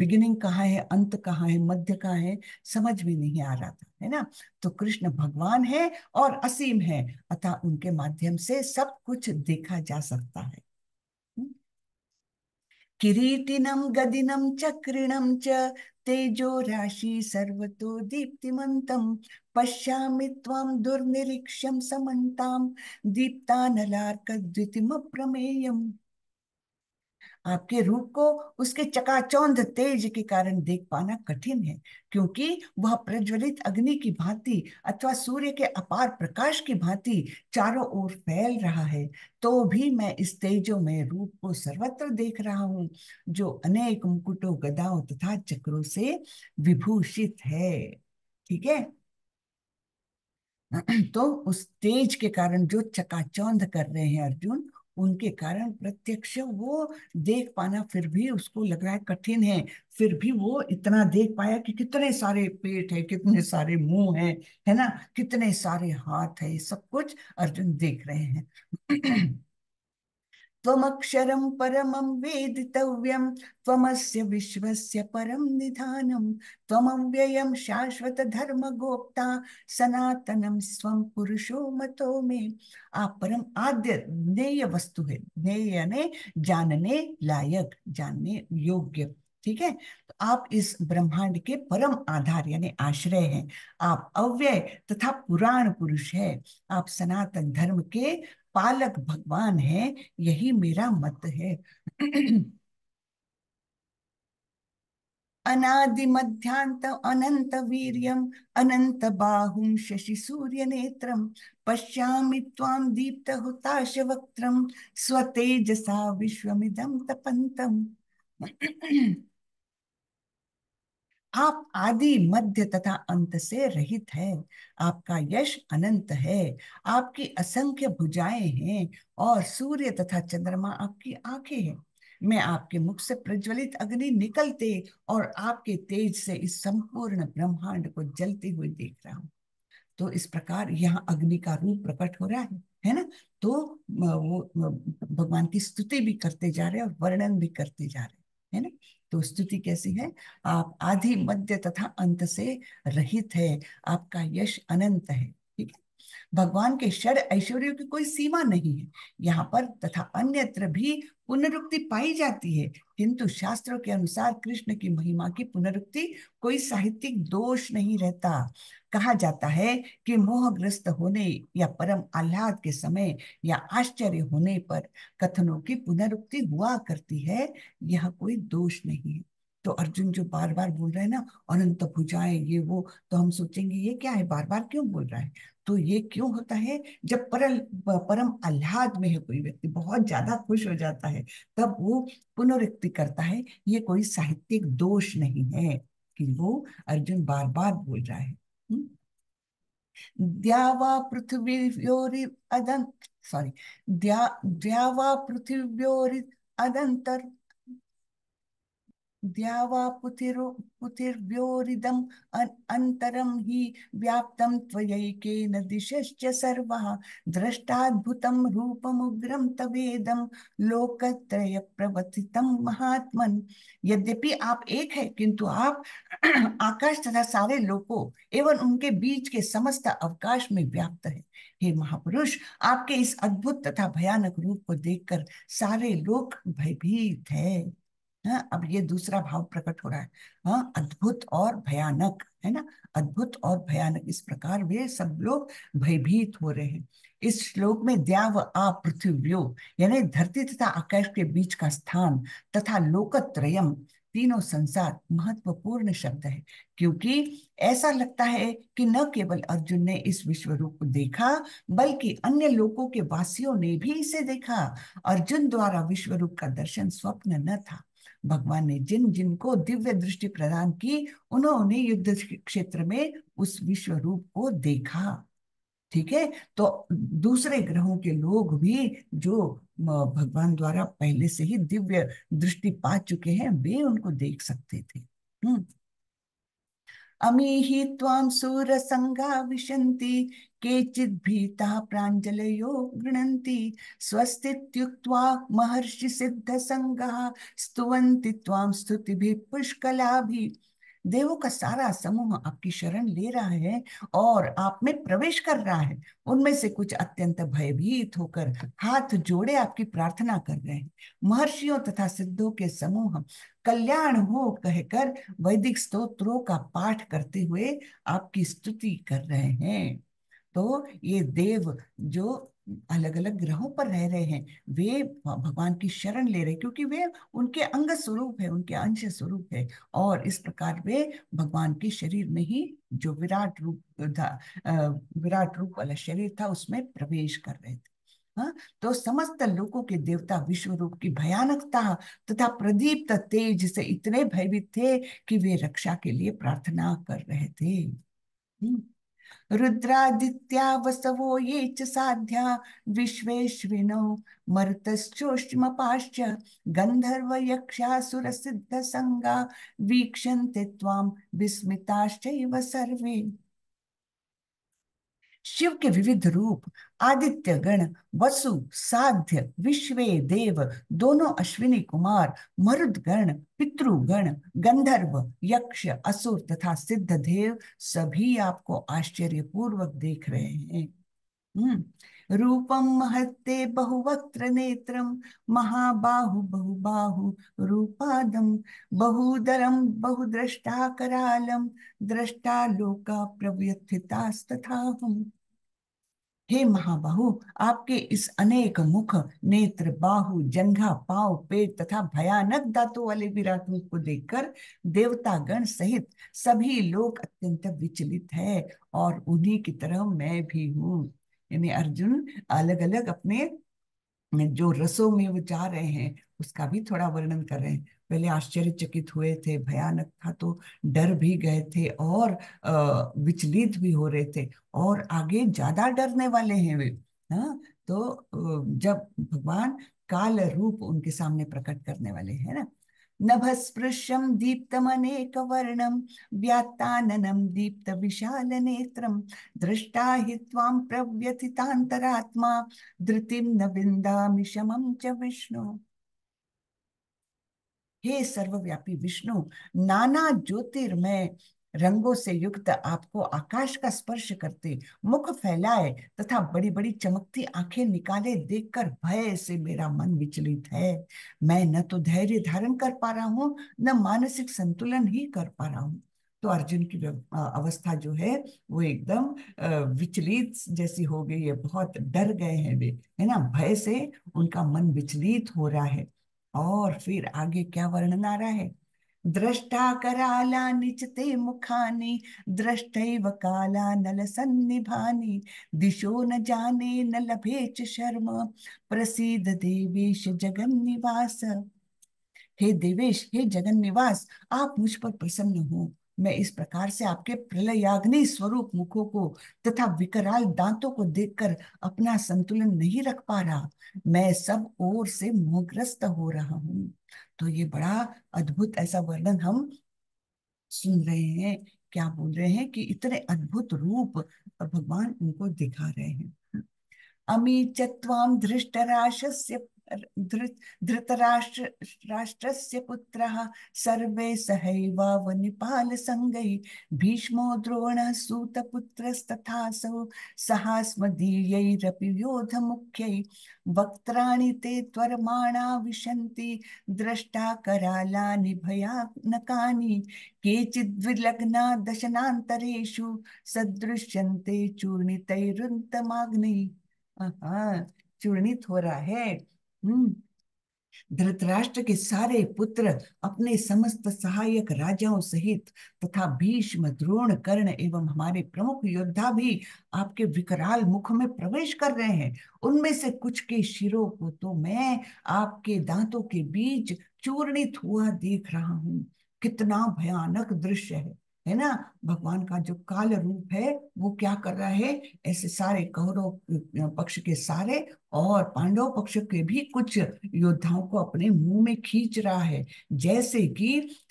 बिगिनिंग कहाँ है अंत कहाँ है मध्य कहाँ है समझ में नहीं आ रहा था है ना तो कृष्ण भगवान है और असीम है अतः उनके माध्यम से सब कुछ देखा जा सकता है किरीटिनम गदिनम चक्रिणं च तेजो राशि सर्वतो दीप्तिमन्तं पश्यामि त्वां दुर्निरीक्ष्यं समन्तां दीप्तानलार्कद्युतिमप्रमेयम् आपके रूप को उसके चकाचौंध तेज के कारण देख पाना कठिन है क्योंकि वह प्रज्वलित अग्नि की भांति अथवा सूर्य के अपार प्रकाश की भांति चारों ओर फैल रहा है तो भी मैं इस तेजो में रूप को सर्वत्र देख रहा हूं जो अनेक मुकुटों गदाओं तथा चक्रों से विभूषित है ठीक है तो उस तेज के कारण जो चकाचौंध कर रहे हैं अर्जुन उनके कारण प्रत्यक्ष वो देख पाना फिर भी उसको लग रहा है कठिन है फिर भी वो इतना देख पाया कि कितने सारे पेट है कितने सारे मुंह है है ना कितने सारे हाथ है सब कुछ अर्जुन देख रहे हैं त्वमक्षरं परमं वेदितव्यं त्वमस्य विश्वस्य परं निधानं त्वमव्ययं शाश्वतधर्मगोप्ता सनातनं स्वं पुरुषो मतो मे अपरम आद्य ज्ञेय वस्तु है ज्ञेय यानी जानने लायक जानने योग्य ठीक है तो आप इस ब्रह्मांड के परम आधार यानी आश्रय हैं आप अव्यय तथा पुराण पुरुष है आप सनातन धर्म के पालक भगवान है यही मेरा मत है अनादि मध्यांत अनंत वीर्यम अनंत बाहुम शशि सूर्य नेत्रम पश्यामि त्वाम दीप्त हुताश वक्त्रम स्वतेजसा विश्वमिदम तपंतम आप आदि मध्य तथा अंत से रहित हैं आपका यश अनंत है आपकी असंख्य भुजाएं हैं और सूर्य तथा चंद्रमा आपकी आंखें हैं मैं आपके मुख से प्रज्वलित अग्नि निकलते और आपके तेज से इस संपूर्ण ब्रह्मांड को जलते हुए देख रहा हूँ तो इस प्रकार यहाँ अग्नि का रूप प्रकट हो रहा है है ना तो वो भगवान की स्तुति भी करते जा रहे हैं और वर्णन भी करते जा रहे हैं है ना तो स्तुति कैसी है आप आधी मध्य तथा अंत से रहित है आपका यश अनंत है भगवान के शर ऐश्वर्यों की कोई सीमा नहीं है यहाँ पर तथा अन्यत्र भी पुनरुक्ति पाई जाती है किंतु शास्त्रों के अनुसार कृष्ण की महिमा की पुनरुक्ति कोई साहित्यिक दोष नहीं रहता कहा जाता है कि मोहग्रस्त होने या परम आह्लाद के समय या आश्चर्य होने पर कथनों की पुनरुक्ति हुआ करती है यह कोई दोष नहीं है तो अर्जुन जो बार बार बोल रहे हैं ना अनंत भुजाएं ये वो तो हम सोचेंगे ये क्या है बार बार क्यों बोल रहा है तो ये क्यों होता है जब परल परम आह्लाद में है कोई व्यक्ति बहुत ज्यादा हाँ। खुश हो जाता है तब वो पुनरुक्ति करता है ये कोई साहित्यिक दोष नहीं है कि वो अर्जुन बार बार बोल रहा है हुँ? द्यावा पृथ्वी अदंत सॉरी द्या द्यावा पृथ्वी अदंतर अन्तरं हि व्याप्तं त्वयैकेन दिशश्च सर्वः द्रष्टाद्भुतं रूपमुग्रं तवेदं महात्मन यद्यपि आप एक है किंतु आप आकाश तथा सारे लोगों एवं उनके बीच के समस्त अवकाश में व्याप्त है हे महापुरुष आपके इस अद्भुत तथा भयानक रूप को देखकर सारे लोग भयभीत है हाँ अब ये दूसरा भाव प्रकट हो रहा है हाँ अद्भुत और भयानक है ना अद्भुत और भयानक इस प्रकार वे सब लोग भयभीत हो रहे हैं इस श्लोक में द्याव आ पृथ्वी यानी धरती तथा आकाश के बीच का स्थान तथा लोकत्रयम तीनों संसार महत्वपूर्ण शब्द है क्योंकि ऐसा लगता है कि न केवल अर्जुन ने इस विश्व रूप को देखा बल्कि अन्य लोगों के वासियों ने भी इसे देखा अर्जुन द्वारा विश्व रूप का दर्शन स्वप्न न था भगवान ने जिन जिनको दिव्य दृष्टि प्रदान की उन्होंने युद्ध क्षेत्र में उस विश्व रूप को देखा ठीक है तो दूसरे ग्रहों के लोग भी जो भगवान द्वारा पहले से ही दिव्य दृष्टि पा चुके हैं वे उनको देख सकते थे हम्म अमी ही त्वां सूरसङ्गा विशन्ति केचित् भीताः प्राञ्जलयो गृह्णन्ति स्वस्तित्युक्त्वा महर्षिसिद्धसङ्गः स्तुवन्ति त्वां स्तुतिभिः पुष्कलाभिः देवों का सारा समूह आपकी शरण ले रहा है और आप में प्रवेश कर रहा है उनमें से कुछ अत्यंत भयभीत होकर हाथ जोड़े आपकी प्रार्थना कर रहे हैं महर्षियों तथा सिद्धों के समूह कल्याण हो कहकर वैदिक स्तोत्रों का पाठ करते हुए आपकी स्तुति कर रहे हैं तो ये देव जो अलग अलग ग्रहों पर रह रहे हैं वे भगवान की शरण ले रहे क्योंकि वे उनके अंग स्वरूप है उनके अंश स्वरूप है और इस प्रकार वे भगवान के शरीर में ही जो विराट रूप था विराट रूप वाला शरीर था उसमें प्रवेश कर रहे थे हा? तो समस्त लोगों के देवता विश्व रूप की भयानकता तथा प्रदीप तेज से इतने भयभीत थे कि वे रक्षा के लिए प्रार्थना कर रहे थे हुँ? रुद्रादित्या वसवो ये च साध्या विश्वेश्विनो मर्तश्चोष्मपाश्च गन्धर्वयक्षासुरसिद्धसङ्गा वीक्षन्ते त्वां विस्मिताश्चैव सर्वे शिव के विविध रूप आदित्य गण वसु साध्य विश्व देव दोनों अश्विनी कुमार मरुद गण पितृगण गंधर्व यक्ष असुर तथा सिद्ध देव सभी आपको आश्चर्यपूर्वक देख रहे हैं हम्म रूपम महत्ते बहुवक्त्र नेत्रं महाबाहु बहुबाहु बहुदरम रूपादं बहुदरं बहुद्रष्टाकरालं द्रष्टालोका प्रव्यथितास्तथाहम् हे महाबाहु आपके इस अनेक मुख नेत्र बाहु जंघा पाव पेट तथा भयानक दांतों वाले विराट मुख को देखकर देवतागण सहित सभी लोग अत्यंत विचलित है और उन्हीं की तरह मैं भी हूँ यानी अर्जुन अलग अलग अपने जो रसों में वो जा रहे हैं उसका भी थोड़ा वर्णन कर रहे हैं पहले आश्चर्यचकित हुए थे भयानक था तो डर भी गए थे और विचलित भी हो रहे थे और आगे ज्यादा डरने वाले हैं वे हाँ तो जब भगवान काल रूप उनके सामने प्रकट करने वाले हैं ना नभस्पृश्यं दीप्तमनेकवर्णं व्यात्ताननं दीप्तविशालनेत्रं दृष्टा हि त्वां प्रव्यथितान्तरात्मा धृतिं न विन्दामि शमं च विष्णु हे सर्वव्यापी विष्णु नाना ज्योतिर्मय रंगों से युक्त आपको आकाश का स्पर्श करते मुख फैलाए तथा बड़ी बड़ी चमकती आंखें निकाले देखकर भय से मेरा मन विचलित है मैं न तो धैर्य धारण कर पा रहा हूँ न मानसिक संतुलन ही कर पा रहा हूँ तो अर्जुन की अवस्था जो है वो एकदम विचलित जैसी हो गई है बहुत डर गए हैं वे है ना भय से उनका मन विचलित हो रहा है और फिर आगे क्या वर्णन आ रहा है द्रष्टा कराला निचते मुखाने दृष्ट काला नल नलसन्निभानि दिशो न जाने न लभे च शर्म प्रसीद देवेश जगन्निवास हे देवेश हे जगन्निवास आप मुझ पर प्रसन्न हो मैं इस प्रकार से आपके प्रलयाग्नि स्वरूप मुखों को तथा विकराल दांतों को देखकर अपना संतुलन नहीं रख पा रहा मैं सब ओर से मोहग्रस्त हो रहा हूं तो ये बड़ा अद्भुत ऐसा वर्णन हम सुन रहे हैं क्या बोल रहे हैं कि इतने अद्भुत रूप भगवान उनको दिखा रहे हैं अमी चवाम धृष्टराशस्य धृतराष्ट्र राष्ट्रस्य पुत्रः सर्वे सहैवावनिपालसङ्गै भीष्मो द्रोणः सूतपुत्रस्तथासौ सहास्मदीयैरपि योध मुख्यै वक्त्राणि ते त्वरमाणा विशन्ति द्रष्टा करालानि भयानकानि केचिद्विलग्ना दशनान्तरेषु सदृश्यन्ते चूर्णितैरुन्तमाग्नि चूर्णित हो रहा है हम्म। धृतराष्ट्र के सारे पुत्र अपने समस्त सहायक राजाओं सहित तथा भीष्म द्रोण कर्ण एवं हमारे प्रमुख योद्धा भी आपके विकराल मुख में प्रवेश कर रहे हैं उनमें से कुछ के शिरों को तो मैं आपके दांतों के बीच चूर्णित हुआ देख रहा हूं कितना भयानक दृश्य है है ना भगवान का जो काल रूप है वो क्या कर रहा है ऐसे सारे कौरव पक्ष के सारे और पांडव पक्ष के भी कुछ योद्धाओं को अपने मुंह में खींच रहा है जैसे कि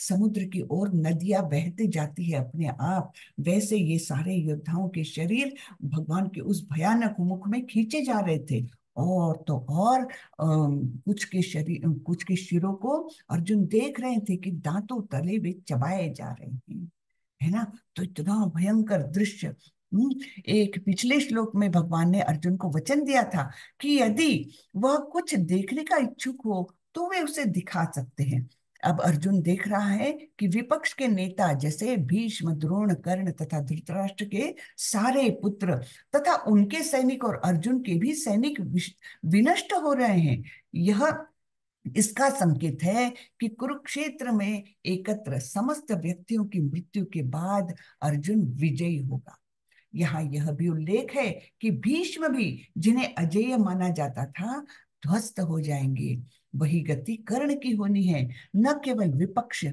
समुद्र की ओर नदियां बहती जाती है अपने आप वैसे ये सारे योद्धाओं के शरीर भगवान के उस भयानक मुख में खींचे जा रहे थे और तो और कुछ के शरीर कुछ के शिरों को अर्जुन देख रहे थे कि दांतों तले वे चबाए जा रहे हैं है ना तो इतना भयंकर दृश्य हम्म, एक पिछले श्लोक में भगवान ने अर्जुन को वचन दिया था कि यदि वह कुछ देखने का इच्छुक हो तो वे उसे दिखा सकते हैं अब अर्जुन देख रहा है कि विपक्ष के नेता जैसे भीष्म द्रोण कर्ण तथा धृतराष्ट्र के सारे पुत्र तथा उनके सैनिक और अर्जुन के भी सैनिक विनष्ट हो रहे हैं यह इसका संकेत है कि कुरुक्षेत्र में एकत्र समस्त व्यक्तियों की मृत्यु के बाद अर्जुन विजयी होगा यहाँ यह भी उल्लेख है कि भीष्म भी जिन्हें अजेय माना जाता था ध्वस्त हो जाएंगे वही गति कर्ण की होनी है न केवल विपक्ष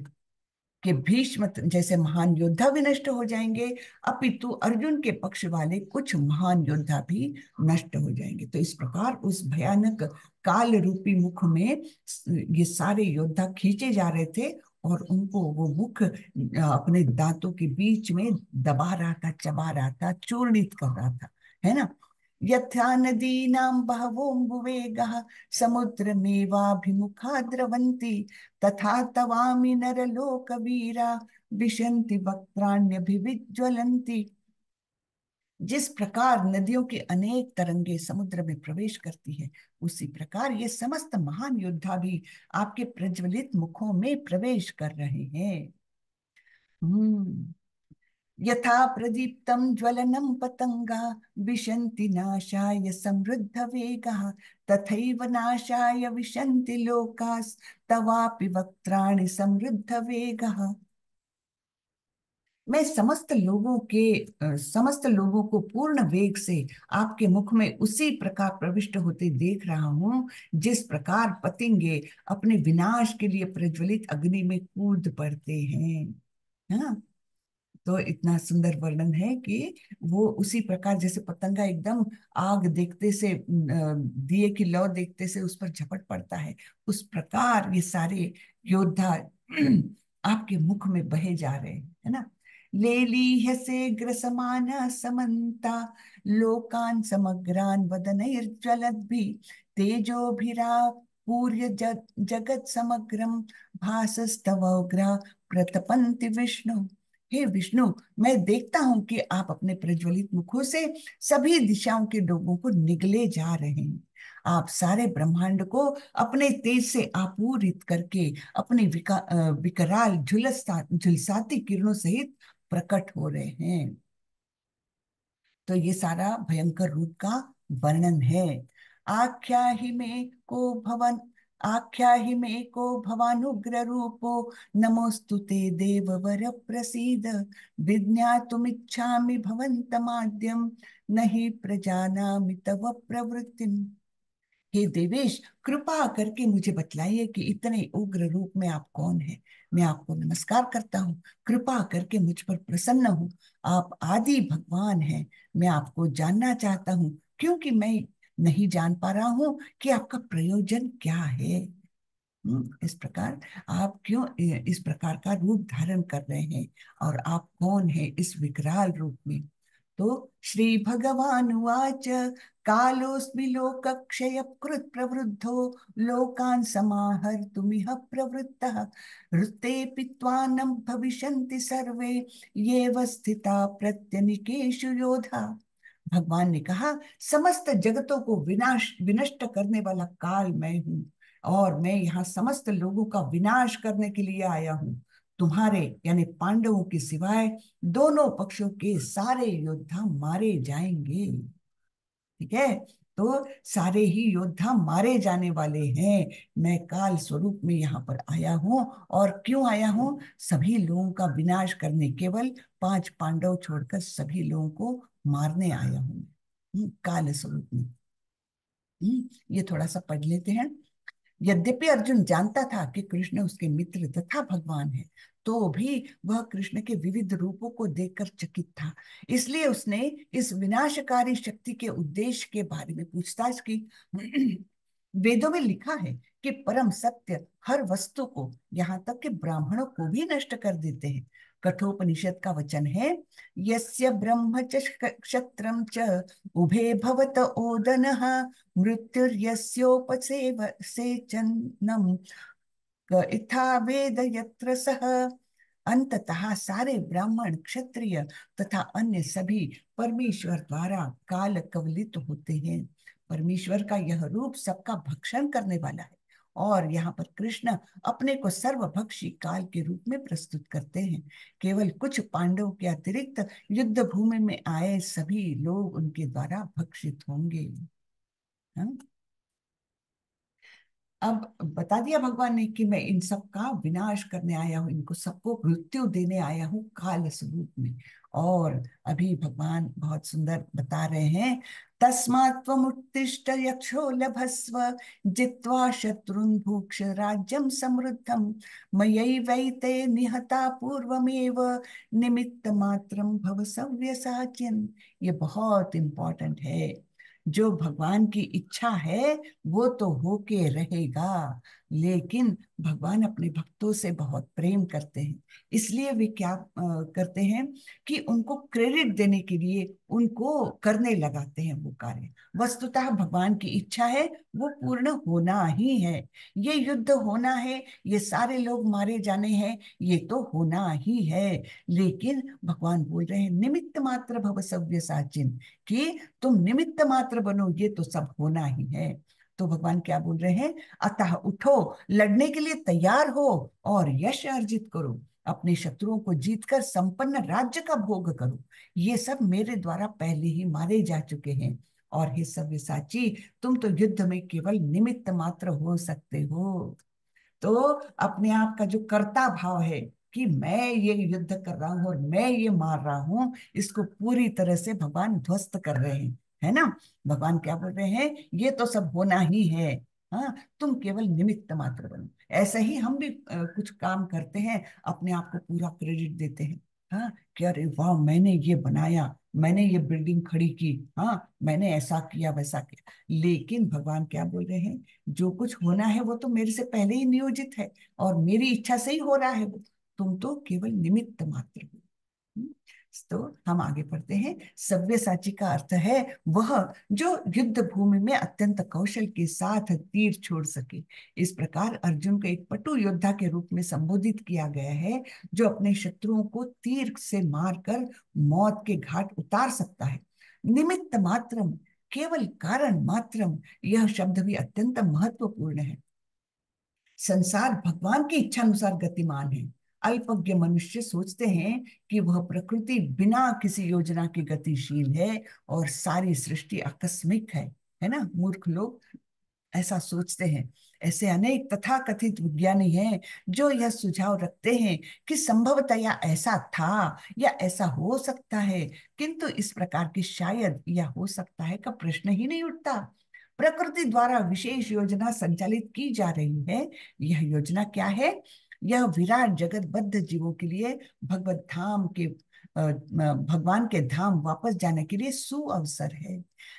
के भीष्म जैसे महान योद्धा भी नष्ट हो जाएंगे अपितु अर्जुन के पक्ष वाले कुछ महान योद्धा भी नष्ट हो जाएंगे तो इस प्रकार उस भयानक काल रूपी मुख में ये सारे योद्धा खींचे जा रहे थे और उनको वो मुख अपने दांतों के बीच में दबा रहा था चबा रहा था चूर्णित कर रहा था है ना यथा नदी नाम नदीनां बहवोऽम्बुवेगः समुद्रमेवाभिमुखा द्रवंती तथा तवामी नर लोक तवामि नरलोकवीरा विशन्ति वक्त्राण्यभिविज्ज्वलन्ति जिस प्रकार नदियों के अनेक तरंगे समुद्र में प्रवेश करती है उसी प्रकार ये समस्त महान योद्धा भी आपके प्रज्वलित मुखों में प्रवेश कर रहे हैं हम्म यथा प्रदीप्तम ज्वलनम पतंगा विशंति नाशाय वेगा तथा नाशाय तवापि वक्त वक्त्राणि वेगा मैं समस्त लोगों के समस्त लोगों को पूर्ण वेग से आपके मुख में उसी प्रकार प्रविष्ट होते देख रहा हूँ जिस प्रकार पतिंगे अपने विनाश के लिए प्रज्वलित अग्नि में कूद पड़ते हैं हा? तो इतना सुंदर वर्णन है कि वो उसी प्रकार जैसे पतंगा एकदम आग देखते से दिए की लौ देखते से उस पर झपट पड़ता है उस प्रकार ये सारे योद्धा आपके मुख में बहे जा रहे हैं है ना लेलीहसे ग्रसमाना समन्ता लोकान् समग्रान् वदनैर्ज्वलद्भि तेजोभिरा पूर्य जग, जगत् समग्रम भासस्तवग्रा प्रतपंति विष्णु हे विष्णु मैं देखता हूं कि आप अपने प्रज्वलित मुखों से सभी दिशाओं के लोगों को निगले जा रहे हैं आप सारे ब्रह्मांड को अपने तेज से आपूरित करके अपनी विकराल झुलसाती किरणों सहित प्रकट हो रहे हैं तो ये सारा भयंकर रूप का वर्णन है आख्या ही में को भवन आख्या ही में को भवानुग्र रूपो नमोस्तुते वर प्रसीद विज्ञा तुम विज्ञातुमिच्छामि भवन्तमाद्यं न नहीं प्रजानामि तव प्रवृत्ति हे देवेश कृपा करके मुझे बतलाइए कि इतने उग्र रूप में आप कौन है मैं आपको नमस्कार करता हूँ कृपा करके मुझ पर प्रसन्न हो आप आदि भगवान हैं मैं आपको जानना चाहता हूँ क्योंकि मैं नहीं जान पा रहा हूँ कि आपका प्रयोजन क्या है हम्म, इस प्रकार आप क्यों इस प्रकार का रूप धारण कर रहे हैं और आप कौन है इस विकराल रूप में तो श्री भगवानुवाच कालोऽस्मि लोकक्षयकृत् प्रवृद्धो लोकान् समाहर्तुमिह प्रवृत्तः वृत्ते पित्वानं भविष्यन्ति सर्वे ये स्थिता प्रत्यनिकेशु योधा भगवान ने कहा समस्त जगतों को विनाश विनष्ट करने वाला काल मैं हूँ और मैं यहाँ समस्त लोगों का विनाश करने के लिए आया हूँ तुम्हारे यानी पांडवों के सिवाय दोनों पक्षों के सारे योद्धा मारे जाएंगे ठीक है तो सारे ही योद्धा मारे जाने वाले हैं मैं काल स्वरूप में यहाँ पर आया हूँ और क्यों आया हूँ सभी लोगों का विनाश करने केवल पांच पांडव छोड़कर सभी लोगों को मारने आया हूँ हम्म, काल स्वरूप में हम्म, ये थोड़ा सा पढ़ लेते हैं यद्यपि अर्जुन जानता था कि कृष्ण उसके मित्र तथा भगवान है तो भी वह कृष्ण के विविध रूपों को देखकर चकित था इसलिए उसने इस विनाशकारी शक्ति के उद्देश्य के बारे में पूछताछ की वेदों में लिखा है कि परम सत्य हर वस्तु को यहाँ तक कि ब्राह्मणों को भी नष्ट कर देते हैं कठोपनिषद का वचन है यस्य ब्रह्म च उभे भवत ओदन मृत्युर्यस्योपसेव सेचनम इथा वेद यत्र सह अंततः सारे ब्राह्मण क्षत्रिय तथा अन्य सभी परमेश्वर द्वारा काल कवलित होते हैं परमेश्वर का यह रूप सबका भक्षण करने वाला है और यहाँ पर कृष्ण अपने को सर्वभक्षी काल के रूप में प्रस्तुत करते हैं केवल कुछ पांडवों के अतिरिक्त युद्ध भूमि में आए सभी लोग उनके द्वारा भक्षित होंगे हा? अब बता दिया भगवान ने कि मैं इन सब का विनाश करने आया हूँ इनको सबको मृत्यु देने आया हूँ काल स्वरूप में और अभी भगवान बहुत सुंदर बता रहे हैं तस्मात्मुत्तिष्ट यक्षो लभस्व जित्वा शत्रुन भूक्ष राज्यम समृद्धम वै वैते निहता पूर्वमेव निमित्त मात्रम भव सव्य साचिन ये बहुत इंपॉर्टेंट है जो भगवान की इच्छा है वो तो होके रहेगा लेकिन भगवान अपने भक्तों से बहुत प्रेम करते हैं इसलिए वे क्या करते हैं कि उनको क्रेडिट देने के लिए उनको करने लगाते हैं वो कार्य वस्तुतः भगवान की इच्छा है वो पूर्ण होना ही है ये युद्ध होना है ये सारे लोग मारे जाने हैं ये तो होना ही है लेकिन भगवान बोल रहे हैं निमित्त मात्र भव सव्य साचिन कि तुम निमित्त मात्र बनो ये तो सब होना ही है तो भगवान क्या बोल रहे हैं अतः उठो लड़ने के लिए तैयार हो और यश अर्जित करो अपने शत्रुओं को जीतकर संपन्न राज्य का भोग करो ये सब मेरे द्वारा पहले ही मारे जा चुके हैं और हे सव्य साची तुम तो युद्ध में केवल निमित्त मात्र हो सकते हो तो अपने आप का जो कर्ता भाव है कि मैं ये युद्ध कर रहा हूं और मैं ये मार रहा हूं इसको पूरी तरह से भगवान ध्वस्त कर रहे हैं है ना भगवान क्या बोल रहे हैं ये तो सब होना ही है हाँ तुम केवल निमित्त मात्र बनो ऐसे ही हम भी आ, कुछ काम करते हैं अपने आप को पूरा क्रेडिट देते हैं हाँ कि अरे वाह मैंने ये बनाया मैंने ये बिल्डिंग खड़ी की हाँ मैंने ऐसा किया वैसा किया लेकिन भगवान क्या बोल रहे हैं जो कुछ होना है वो तो मेरे से पहले ही नियोजित है और मेरी इच्छा से ही हो रहा है वो तुम तो केवल निमित्त मात्र हो तो हम आगे पढ़ते हैं सव्य साची का अर्थ है वह जो युद्ध भूमि में अत्यंत कौशल के साथ तीर छोड़ सके इस प्रकार अर्जुन को एक पटु योद्धा के रूप में संबोधित किया गया है जो अपने शत्रुओं को तीर से मारकर मौत के घाट उतार सकता है निमित्त मात्रम केवल कारण मात्रम यह शब्द भी अत्यंत महत्वपूर्ण है संसार भगवान की इच्छा अनुसार गतिमान है अल्पज्ञ मनुष्य सोचते हैं कि वह प्रकृति बिना किसी योजना के गतिशील है और सारी सृष्टि आकस्मिक है है ना मूर्ख लोग ऐसा सोचते हैं ऐसे अनेक तथा कथित विज्ञानी हैं जो यह सुझाव रखते हैं कि संभवतया ऐसा था या ऐसा हो सकता है किंतु इस प्रकार की शायद या हो सकता है का प्रश्न ही नहीं उठता प्रकृति द्वारा विशेष योजना संचालित की जा रही है यह योजना क्या है यह विराट जगत बद्ध जीवों के लिए भगवत धाम के भगवान के धाम वापस जाने के लिए सुअवसर है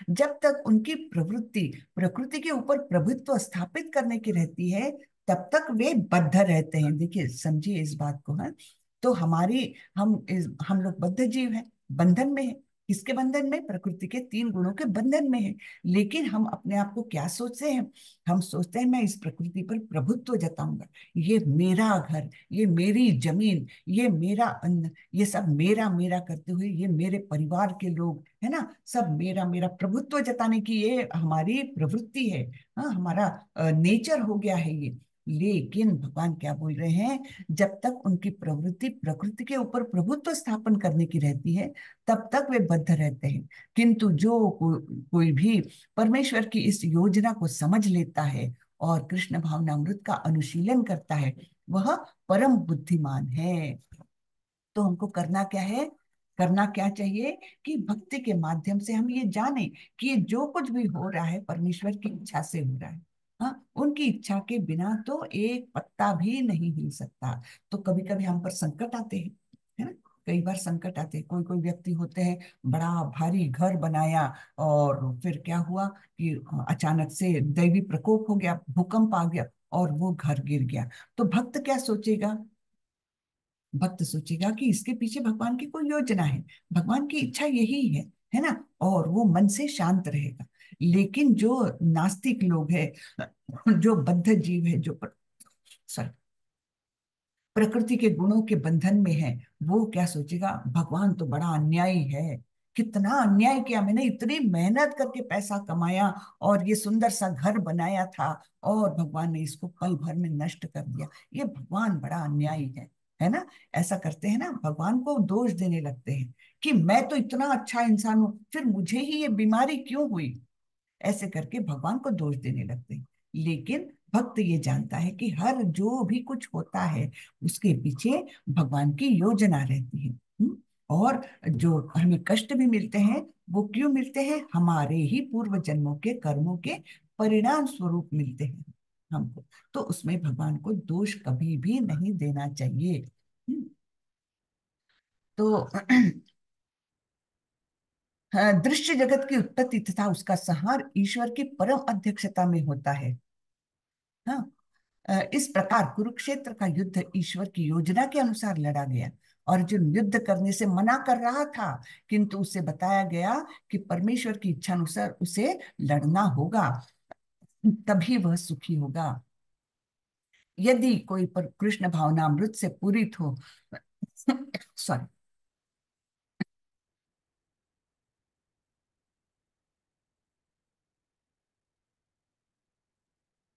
जब तक उनकी प्रवृत्ति प्रकृति के ऊपर प्रभुत्व स्थापित करने की रहती है तब तक वे बद्ध रहते हैं देखिए समझिए इस बात को है हाँ। तो हमारी हम इस हम लोग बद्ध जीव है बंधन में है किसके बंधन में प्रकृति के तीन गुणों के बंधन में है लेकिन हम अपने आप को क्या सोचते हैं हम सोचते हैं मैं इस प्रकृति पर प्रभुत्व जताऊंगा ये मेरा घर ये मेरी जमीन ये मेरा अन्न ये सब मेरा मेरा करते हुए ये मेरे परिवार के लोग है ना सब मेरा मेरा प्रभुत्व जताने की ये हमारी प्रवृत्ति है हाँ हमारा नेचर हो गया है ये लेकिन भगवान क्या बोल रहे हैं जब तक उनकी प्रवृत्ति प्रकृति के ऊपर प्रभुत्व तो स्थापन करने की रहती है तब तक वे बद्ध रहते हैं किंतु जो को, कोई भी परमेश्वर की इस योजना को समझ लेता है और कृष्ण भावनामृत का अनुशीलन करता है वह परम बुद्धिमान है तो हमको करना क्या है करना क्या चाहिए कि भक्ति के माध्यम से हम ये जाने कि ये जो कुछ भी हो रहा है परमेश्वर की इच्छा से हो रहा है हाँ उनकी इच्छा के बिना तो एक पत्ता भी नहीं हिल सकता तो कभी कभी हम पर संकट आते हैं है ना कई बार संकट आते हैं कोई कोई व्यक्ति होते हैं बड़ा भारी घर बनाया और फिर क्या हुआ कि अचानक से दैवी प्रकोप हो गया भूकंप आ गया और वो घर गिर गया तो भक्त क्या सोचेगा भक्त सोचेगा कि इसके पीछे भगवान की कोई योजना है भगवान की इच्छा यही है है ना और वो मन से शांत रहेगा लेकिन जो नास्तिक लोग है जो बद्ध जीव है जो सर प्रकृति के गुणों के बंधन में है वो क्या सोचेगा भगवान तो बड़ा अन्यायी है कितना अन्याय किया मैंने इतनी मेहनत करके पैसा कमाया और ये सुंदर सा घर बनाया था और भगवान ने इसको पल भर में नष्ट कर दिया ये भगवान बड़ा अन्यायी है है ना ऐसा करते हैं ना भगवान को दोष देने लगते हैं कि मैं तो इतना अच्छा इंसान हूं फिर मुझे ही ये बीमारी क्यों हुई ऐसे करके भगवान को दोष देने लगते हैं लेकिन भक्त ये जानता है कि हर जो भी कुछ होता है उसके पीछे भगवान की योजना रहती है और जो हमें कष्ट भी मिलते हैं वो क्यों मिलते हैं हमारे ही पूर्व जन्मों के कर्मों के परिणाम स्वरूप मिलते हैं हमको तो उसमें भगवान को दोष कभी भी नहीं देना चाहिए तो हाँ, दृश्य जगत की उत्पत्ति तथा उसका संहार ईश्वर की परम अध्यक्षता में होता है हाँ इस प्रकार कुरुक्षेत्र का युद्ध ईश्वर की योजना के अनुसार लड़ा गया और जो युद्ध करने से मना कर रहा था किंतु उसे बताया गया कि परमेश्वर की इच्छा अनुसार उसे लड़ना होगा तभी वह सुखी होगा यदि कोई पर कृष्ण अमृत से पूरी हो सॉरी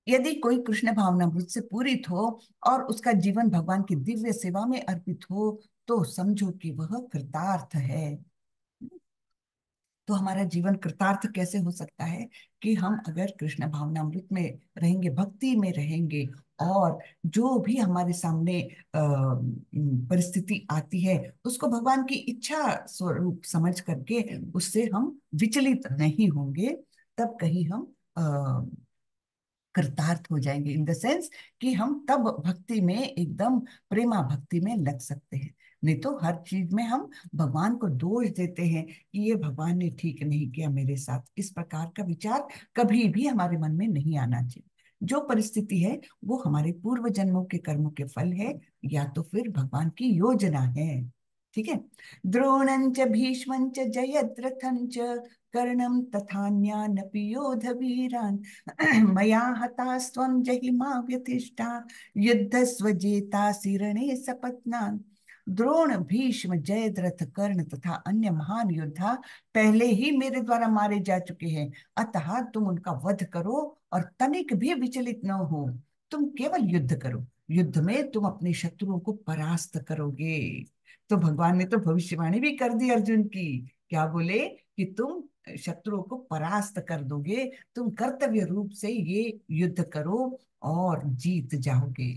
यदि कोई कृष्ण भावनामृत से पूरित हो और उसका जीवन भगवान की दिव्य सेवा में अर्पित हो तो समझो कि वह कृतार्थ है तो हमारा जीवन कृतार्थ कैसे हो सकता है कि हम अगर कृष्ण मृत में रहेंगे भक्ति में रहेंगे और जो भी हमारे सामने परिस्थिति आती है उसको भगवान की इच्छा स्वरूप समझ करके हम्म। उससे हम विचलित नहीं होंगे तब कहीं हम अः कृतार्थ हो जाएंगे इन द सेंस कि हम तब भक्ति में एकदम प्रेमा भक्ति में लग सकते हैं नहीं तो हर चीज में हम भगवान को दोष देते हैं कि ये भगवान ने ठीक नहीं किया मेरे साथ इस प्रकार का विचार कभी भी हमारे मन में नहीं आना चाहिए जो परिस्थिति है वो हमारे पूर्व जन्मों के कर्मों के फल है या तो फिर भगवान की योजना है ठीक है द्रोणंच च जयद्रथंच कर्णम तथान्यानपि योधवीरान् मया हतास्त्वं जहि मा व्यतिष्ठा स्वजेता रणे सपत्ना द्रोण भीष्म जयद्रथ कर्ण तथा अन्य महान योद्धा पहले ही मेरे द्वारा मारे जा चुके हैं अतः तुम उनका वध करो और तनिक भी विचलित न हो तुम केवल युद्ध करो युद्ध में तुम अपने शत्रुओं को परास्त करोगे तो भगवान ने तो भविष्यवाणी भी कर दी अर्जुन की क्या बोले कि तुम शत्रु को परास्त कर दोगे तुम कर्तव्य रूप से ये युद्ध करो और जीत जाओगे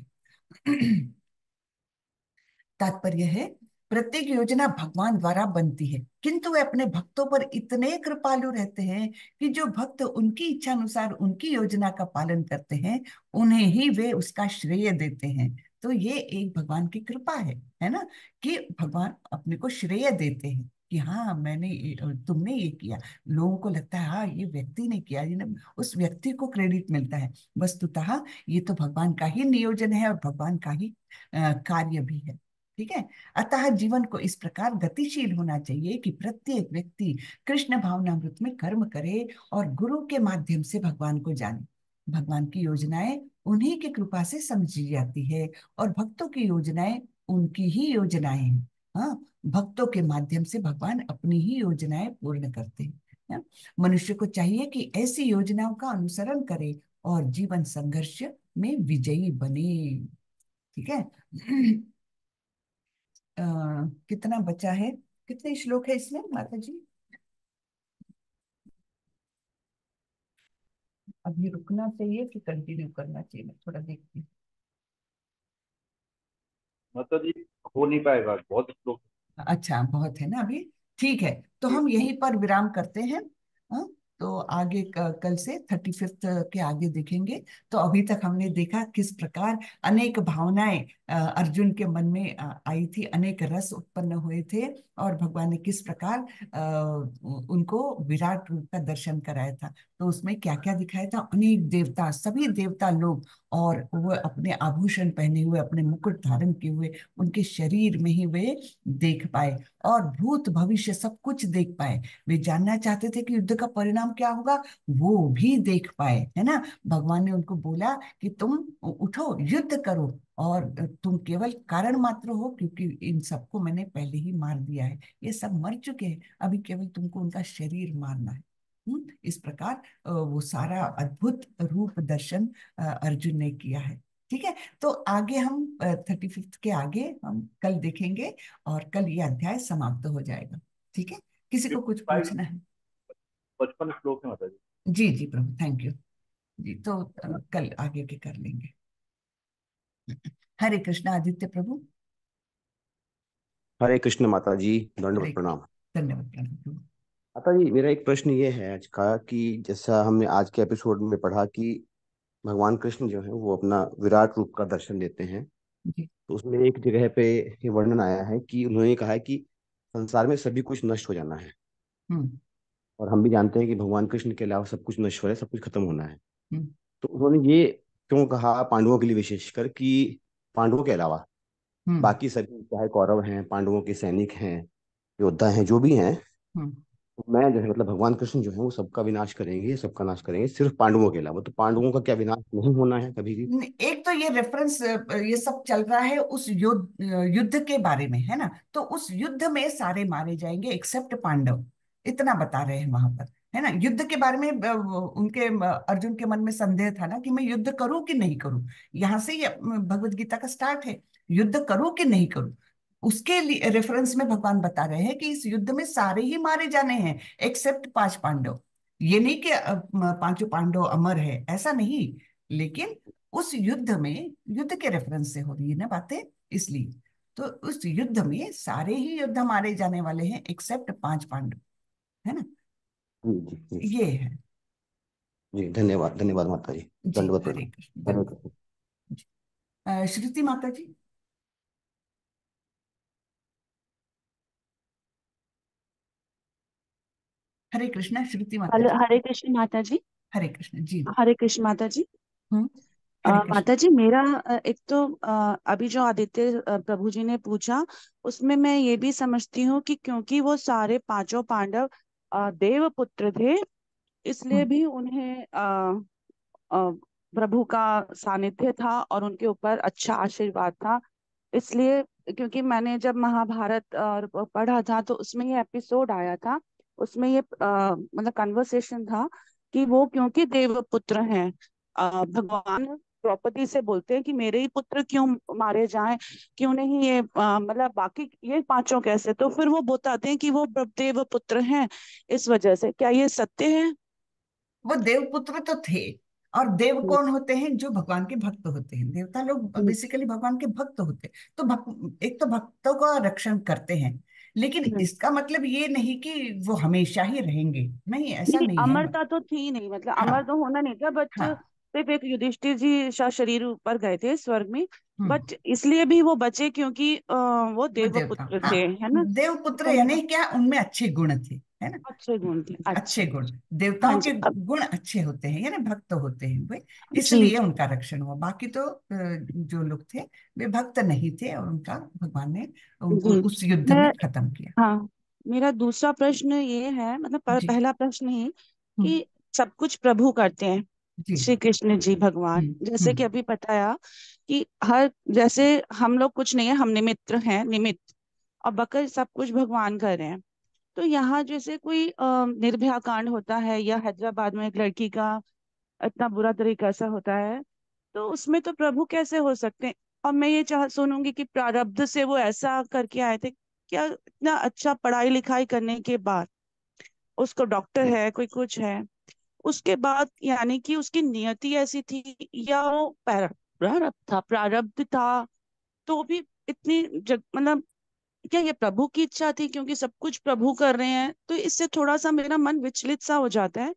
तात्पर्य है प्रत्येक योजना भगवान द्वारा बनती है किंतु वे अपने भक्तों पर इतने कृपालु रहते हैं कि जो भक्त उनकी इच्छा अनुसार उनकी योजना का पालन करते हैं उन्हें ही वे उसका श्रेय देते हैं तो ये एक भगवान की कृपा है है ना कि भगवान अपने को श्रेय देते हैं कि हाँ मैंने तुमने ये किया लोगों को लगता है हाँ ये व्यक्ति ने किया ये उस व्यक्ति को क्रेडिट मिलता है वस्तुतः ये तो भगवान का ही नियोजन है और भगवान का ही कार्य भी है ठीक है अतः जीवन को इस प्रकार गतिशील होना चाहिए कि प्रत्येक व्यक्ति कृष्ण भावनामृत में कर्म करे और गुरु के माध्यम से भगवान को जाने भगवान की योजनाएं उन्हीं की कृपा से समझी जाती है और भक्तों की योजनाएं उनकी ही योजनाएं हैं हाँ भक्तों के माध्यम से भगवान अपनी ही योजनाएं पूर्ण करते हैं मनुष्य को चाहिए कि ऐसी योजनाओं का अनुसरण करे और जीवन संघर्ष में विजयी बने ठीक है आ, कितना बचा है कितने श्लोक है इसमें माता जी अभी रुकना चाहिए कि कंटिन्यू करना चाहिए थोड़ा देखती हूँ मतलब जी हो नहीं पाएगा बहुत लोग अच्छा बहुत है ना अभी ठीक है तो हम यहीं पर विराम करते हैं आ? हाँ, तो आगे कल से थर्टी फिफ्थ के आगे देखेंगे तो अभी तक हमने देखा किस प्रकार अनेक भावनाएं अर्जुन के मन में आई थी अनेक रस उत्पन्न हुए थे और भगवान ने किस प्रकार उनको विराट रूप का दर्शन कराया था तो उसमें क्या क्या दिखाया था अनेक देवता सभी देवता लोग और वह अपने आभूषण पहने हुए अपने मुकुट धारण किए हुए उनके शरीर में ही वे देख पाए और भूत भविष्य सब कुछ देख पाए वे जानना चाहते थे कि युद्ध का परिणाम क्या होगा वो भी देख पाए है ना भगवान ने उनको बोला कि तुम उठो युद्ध करो और तुम केवल कारण मात्र हो क्योंकि इन सबको मैंने पहले ही मार दिया है ये सब मर चुके हैं अभी केवल तुमको उनका शरीर मारना है इस प्रकार वो सारा अद्भुत रूप दर्शन अर्जुन ने किया है ठीक है तो आगे हम थर्टी फिफ्थ के आगे हम कल देखेंगे और कल ये अध्याय समाप्त तो हो जाएगा ठीक है किसी को कुछ पूछना है पचपन श्लोक है माता जी जी प्रभु थैंक यू जी तो कल आगे के कर लेंगे हरे कृष्ण आदित्य प्रभु हरे कृष्ण माता जी धन्यवाद प्रणाम धन्यवाद प्रणाम प्रभु अतः जी मेरा एक प्रश्न ये है आज का कि जैसा हमने आज के एपिसोड में पढ़ा कि भगवान कृष्ण जो है वो अपना विराट रूप का दर्शन देते हैं तो उसमें एक जगह पे ये वर्णन आया है कि उन्होंने कहा है कि संसार में सभी कुछ नष्ट हो जाना है और हम भी जानते हैं कि भगवान कृष्ण के अलावा सब कुछ नश्वर है सब कुछ खत्म होना है तो उन्होंने ये क्यों कहा पांडवों के लिए विशेषकर कि पांडवों के अलावा बाकी सभी चाहे कौरव हैं पांडवों के सैनिक हैं योद्धा हैं जो भी हैं मैं जो है मतलब भगवान कृष्ण जो है वो सबका विनाश करेंगे सबका नाश करेंगे सिर्फ पांडवों के अलावा तो पांडवों का क्या विनाश नहीं होना है कभी भी एक तो ये रेफरेंस ये सब चल रहा है उस युद्ध युद्ध के बारे में है ना तो उस युद्ध में सारे मारे जाएंगे एक्सेप्ट पांडव इतना बता रहे हैं वहां पर है ना युद्ध के बारे में उनके अर्जुन के मन में संदेह था ना कि मैं युद्ध करूं कि नहीं करूं यहाँ से भगवत गीता का स्टार्ट है युद्ध करूं कि नहीं करूं उसके रेफरेंस में भगवान बता रहे हैं कि इस युद्ध में सारे ही मारे जाने हैं एक्सेप्ट पांच पांडव ये नहीं कि पांचों पांडव अमर है ऐसा नहीं लेकिन उस युद्ध में युद्ध के रेफरेंस से हो रही है ना बातें इसलिए तो उस युद्ध में सारे ही युद्ध मारे जाने वाले हैं एक्सेप्ट पांच पांडव है ना जी, जी, ये है जी धन्यवाद धन्यवाद माता जी धन्यवाद श्रुति माता जी हरे कृष्णा श्रुति माता हरे कृष्ण माता जी हरे कृष्ण जी हरे कृष्ण माता जी हम्म, माता जी मेरा एक तो अभी जो आदित्य प्रभु जी ने पूछा उसमें मैं ये भी समझती हूँ कि क्योंकि वो सारे पांचों पांडव देव पुत्र थे इसलिए हम्म। भी उन्हें प्रभु का सानिध्य था और उनके ऊपर अच्छा आशीर्वाद था इसलिए क्योंकि मैंने जब महाभारत पढ़ा था तो उसमें ये एपिसोड आया था उसमें ये मतलब कन्वर्सेशन था कि वो क्योंकि देव पुत्र है भगवान द्रौपदी से बोलते हैं कि मेरे ही पुत्र क्यों मारे जाए क्यों नहीं ये मतलब बाकी ये पांचों कैसे तो फिर वो बताते हैं कि वो देव पुत्र हैं इस वजह से क्या ये सत्य है वो देव पुत्र तो थे और देव हम्म। कौन होते हैं जो भगवान के भक्त होते हैं देवता लोग बेसिकली हम्म। भगवान के भक्त होते हैं तो भक, एक तो भक्तों का रक्षण करते हैं लेकिन हम्म। इसका मतलब ये नहीं कि वो हमेशा ही रहेंगे नहीं ऐसा नहीं, नहीं अमरता तो थी नहीं मतलब हाँ, अमर तो होना नहीं था बट हाँ, सिर्फ एक युधिष्ठिर जी शाह शरीर पर गए थे स्वर्ग में हम्म। बट इसलिए भी वो बचे क्योंकि वो देव देवपुत्र थे हाँ। है ना देव पुत्र तो यानी क्या उनमें अच्छे गुण थे है ना अच्छे गुण थे अच्छे गुण देवताओं हाँ के गुण अच्छे होते हैं यानी भक्त होते हैं वे इसलिए उनका रक्षण हुआ बाकी तो जो लोग थे वे भक्त नहीं थे और उनका भगवान ने उनको उस युद्ध में खत्म किया हाँ, मेरा दूसरा प्रश्न ये है मतलब पहला प्रश्न ही हम्म। कि सब कुछ प्रभु करते हैं श्री कृष्ण जी भगवान हम्म, जैसे कि हम्म। अभी बताया कि हर जैसे हम लोग कुछ नहीं है हम निमित्र हैं निमित्त और बकर सब कुछ भगवान कर रहे हैं तो यहाँ जैसे कोई निर्भया कांड होता है या हैदराबाद में एक लड़की का इतना बुरा तरीका सा होता है तो उसमें तो प्रभु कैसे हो सकते हैं और मैं ये चाह सुनूंगी कि प्रारब्ध से वो ऐसा करके आए थे क्या इतना अच्छा पढ़ाई लिखाई करने के बाद उसको डॉक्टर है कोई कुछ है उसके बाद यानी कि उसकी नियति ऐसी थी या वो प्रारब्ध था प्रारब्ध था तो भी इतनी जग मतलब क्या ये प्रभु की इच्छा थी क्योंकि सब कुछ प्रभु कर रहे हैं तो इससे थोड़ा सा मेरा मन विचलित सा हो जाता है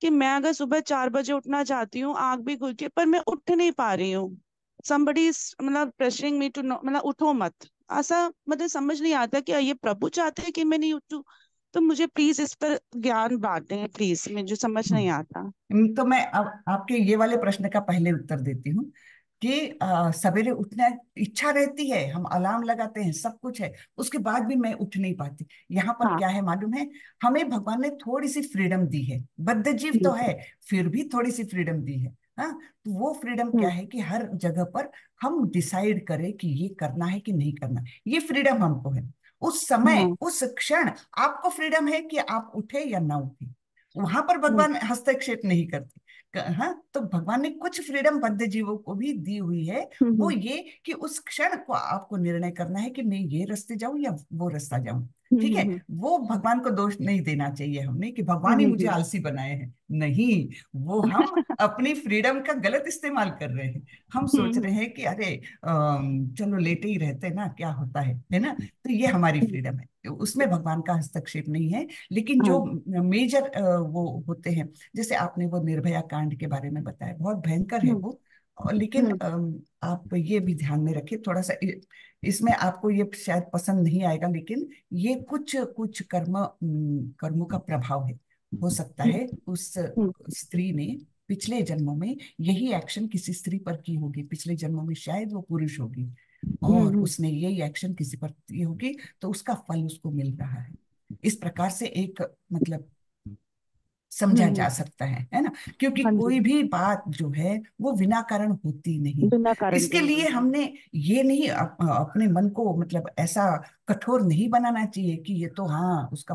कि मैं अगर सुबह चार बजे उठना चाहती हूँ आग भी खुल के पर मैं उठ नहीं पा रही हूँ समबडी मतलब प्रेशरिंग मी टू मतलब उठो मत ऐसा मतलब समझ नहीं आता कि ये प्रभु चाहते हैं कि मैं नहीं उठू तो मुझे प्लीज इस पर ज्ञान बांटे प्लीज जो समझ हम्म। नहीं आता हम्म, तो मैं आ, आपके ये वाले प्रश्न का पहले उत्तर देती हूँ कि सवेरे उठना इच्छा रहती है हम अलार्म लगाते हैं सब कुछ है उसके बाद भी मैं उठ नहीं पाती यहाँ पर हाँ। क्या है मालूम है हमें भगवान ने थोड़ी सी फ्रीडम दी है बद्ध जीव तो है फिर भी थोड़ी सी फ्रीडम दी है हाँ तो वो फ्रीडम क्या हम्म। है कि हर जगह पर हम डिसाइड करें कि ये करना है कि नहीं करना ये फ्रीडम हमको है उस समय हम्म। उस क्षण आपको फ्रीडम है कि आप उठे या ना उठे वहां पर हम्म। भगवान हस्तक्षेप नहीं करते हाँ तो भगवान ने कुछ फ्रीडम बद्ध जीवों को भी दी हुई है हम्म, वो ये कि उस क्षण को आपको निर्णय करना है कि मैं ये रास्ते जाऊं या वो रास्ता जाऊं हम्म, ठीक है हम्म, हम्म। वो भगवान को दोष नहीं देना चाहिए हमने कि भगवान ही मुझे आलसी बनाए हैं नहीं वो हम अपनी फ्रीडम का गलत इस्तेमाल कर रहे हैं हम सोच रहे हैं कि अरे चलो लेटे ही रहते ना क्या होता है है ना तो ये हमारी फ्रीडम है तो उसमें भगवान का हस्तक्षेप नहीं है लेकिन जो हाँ। मेजर वो होते हैं जैसे आपने वो निर्भया कांड के बारे में बताया बहुत भयंकर है वो लेकिन हम्म। आप ये भी ध्यान में रखिए थोड़ा सा इसमें आपको ये शायद पसंद नहीं आएगा लेकिन ये कुछ कुछ कर्म कर्मों का प्रभाव है हो सकता है हम्म। उस हम्म। स्त्री ने पिछले जन्मों में यही एक्शन किसी स्त्री पर की होगी पिछले जन्मों में शायद वो पुरुष होगी और उसने यही एक्शन किसी पर की होगी तो उसका फल उसको मिल रहा है इस प्रकार से एक मतलब समझा जा हम्म। सकता है है ना क्योंकि हाँ कोई भी बात जो है वो बिना कारण होती नहीं बिना कारण इसके लिए हमने ये नहीं अप, अपने मन को मतलब ऐसा कठोर नहीं बनाना चाहिए कि ये तो हाँ उसका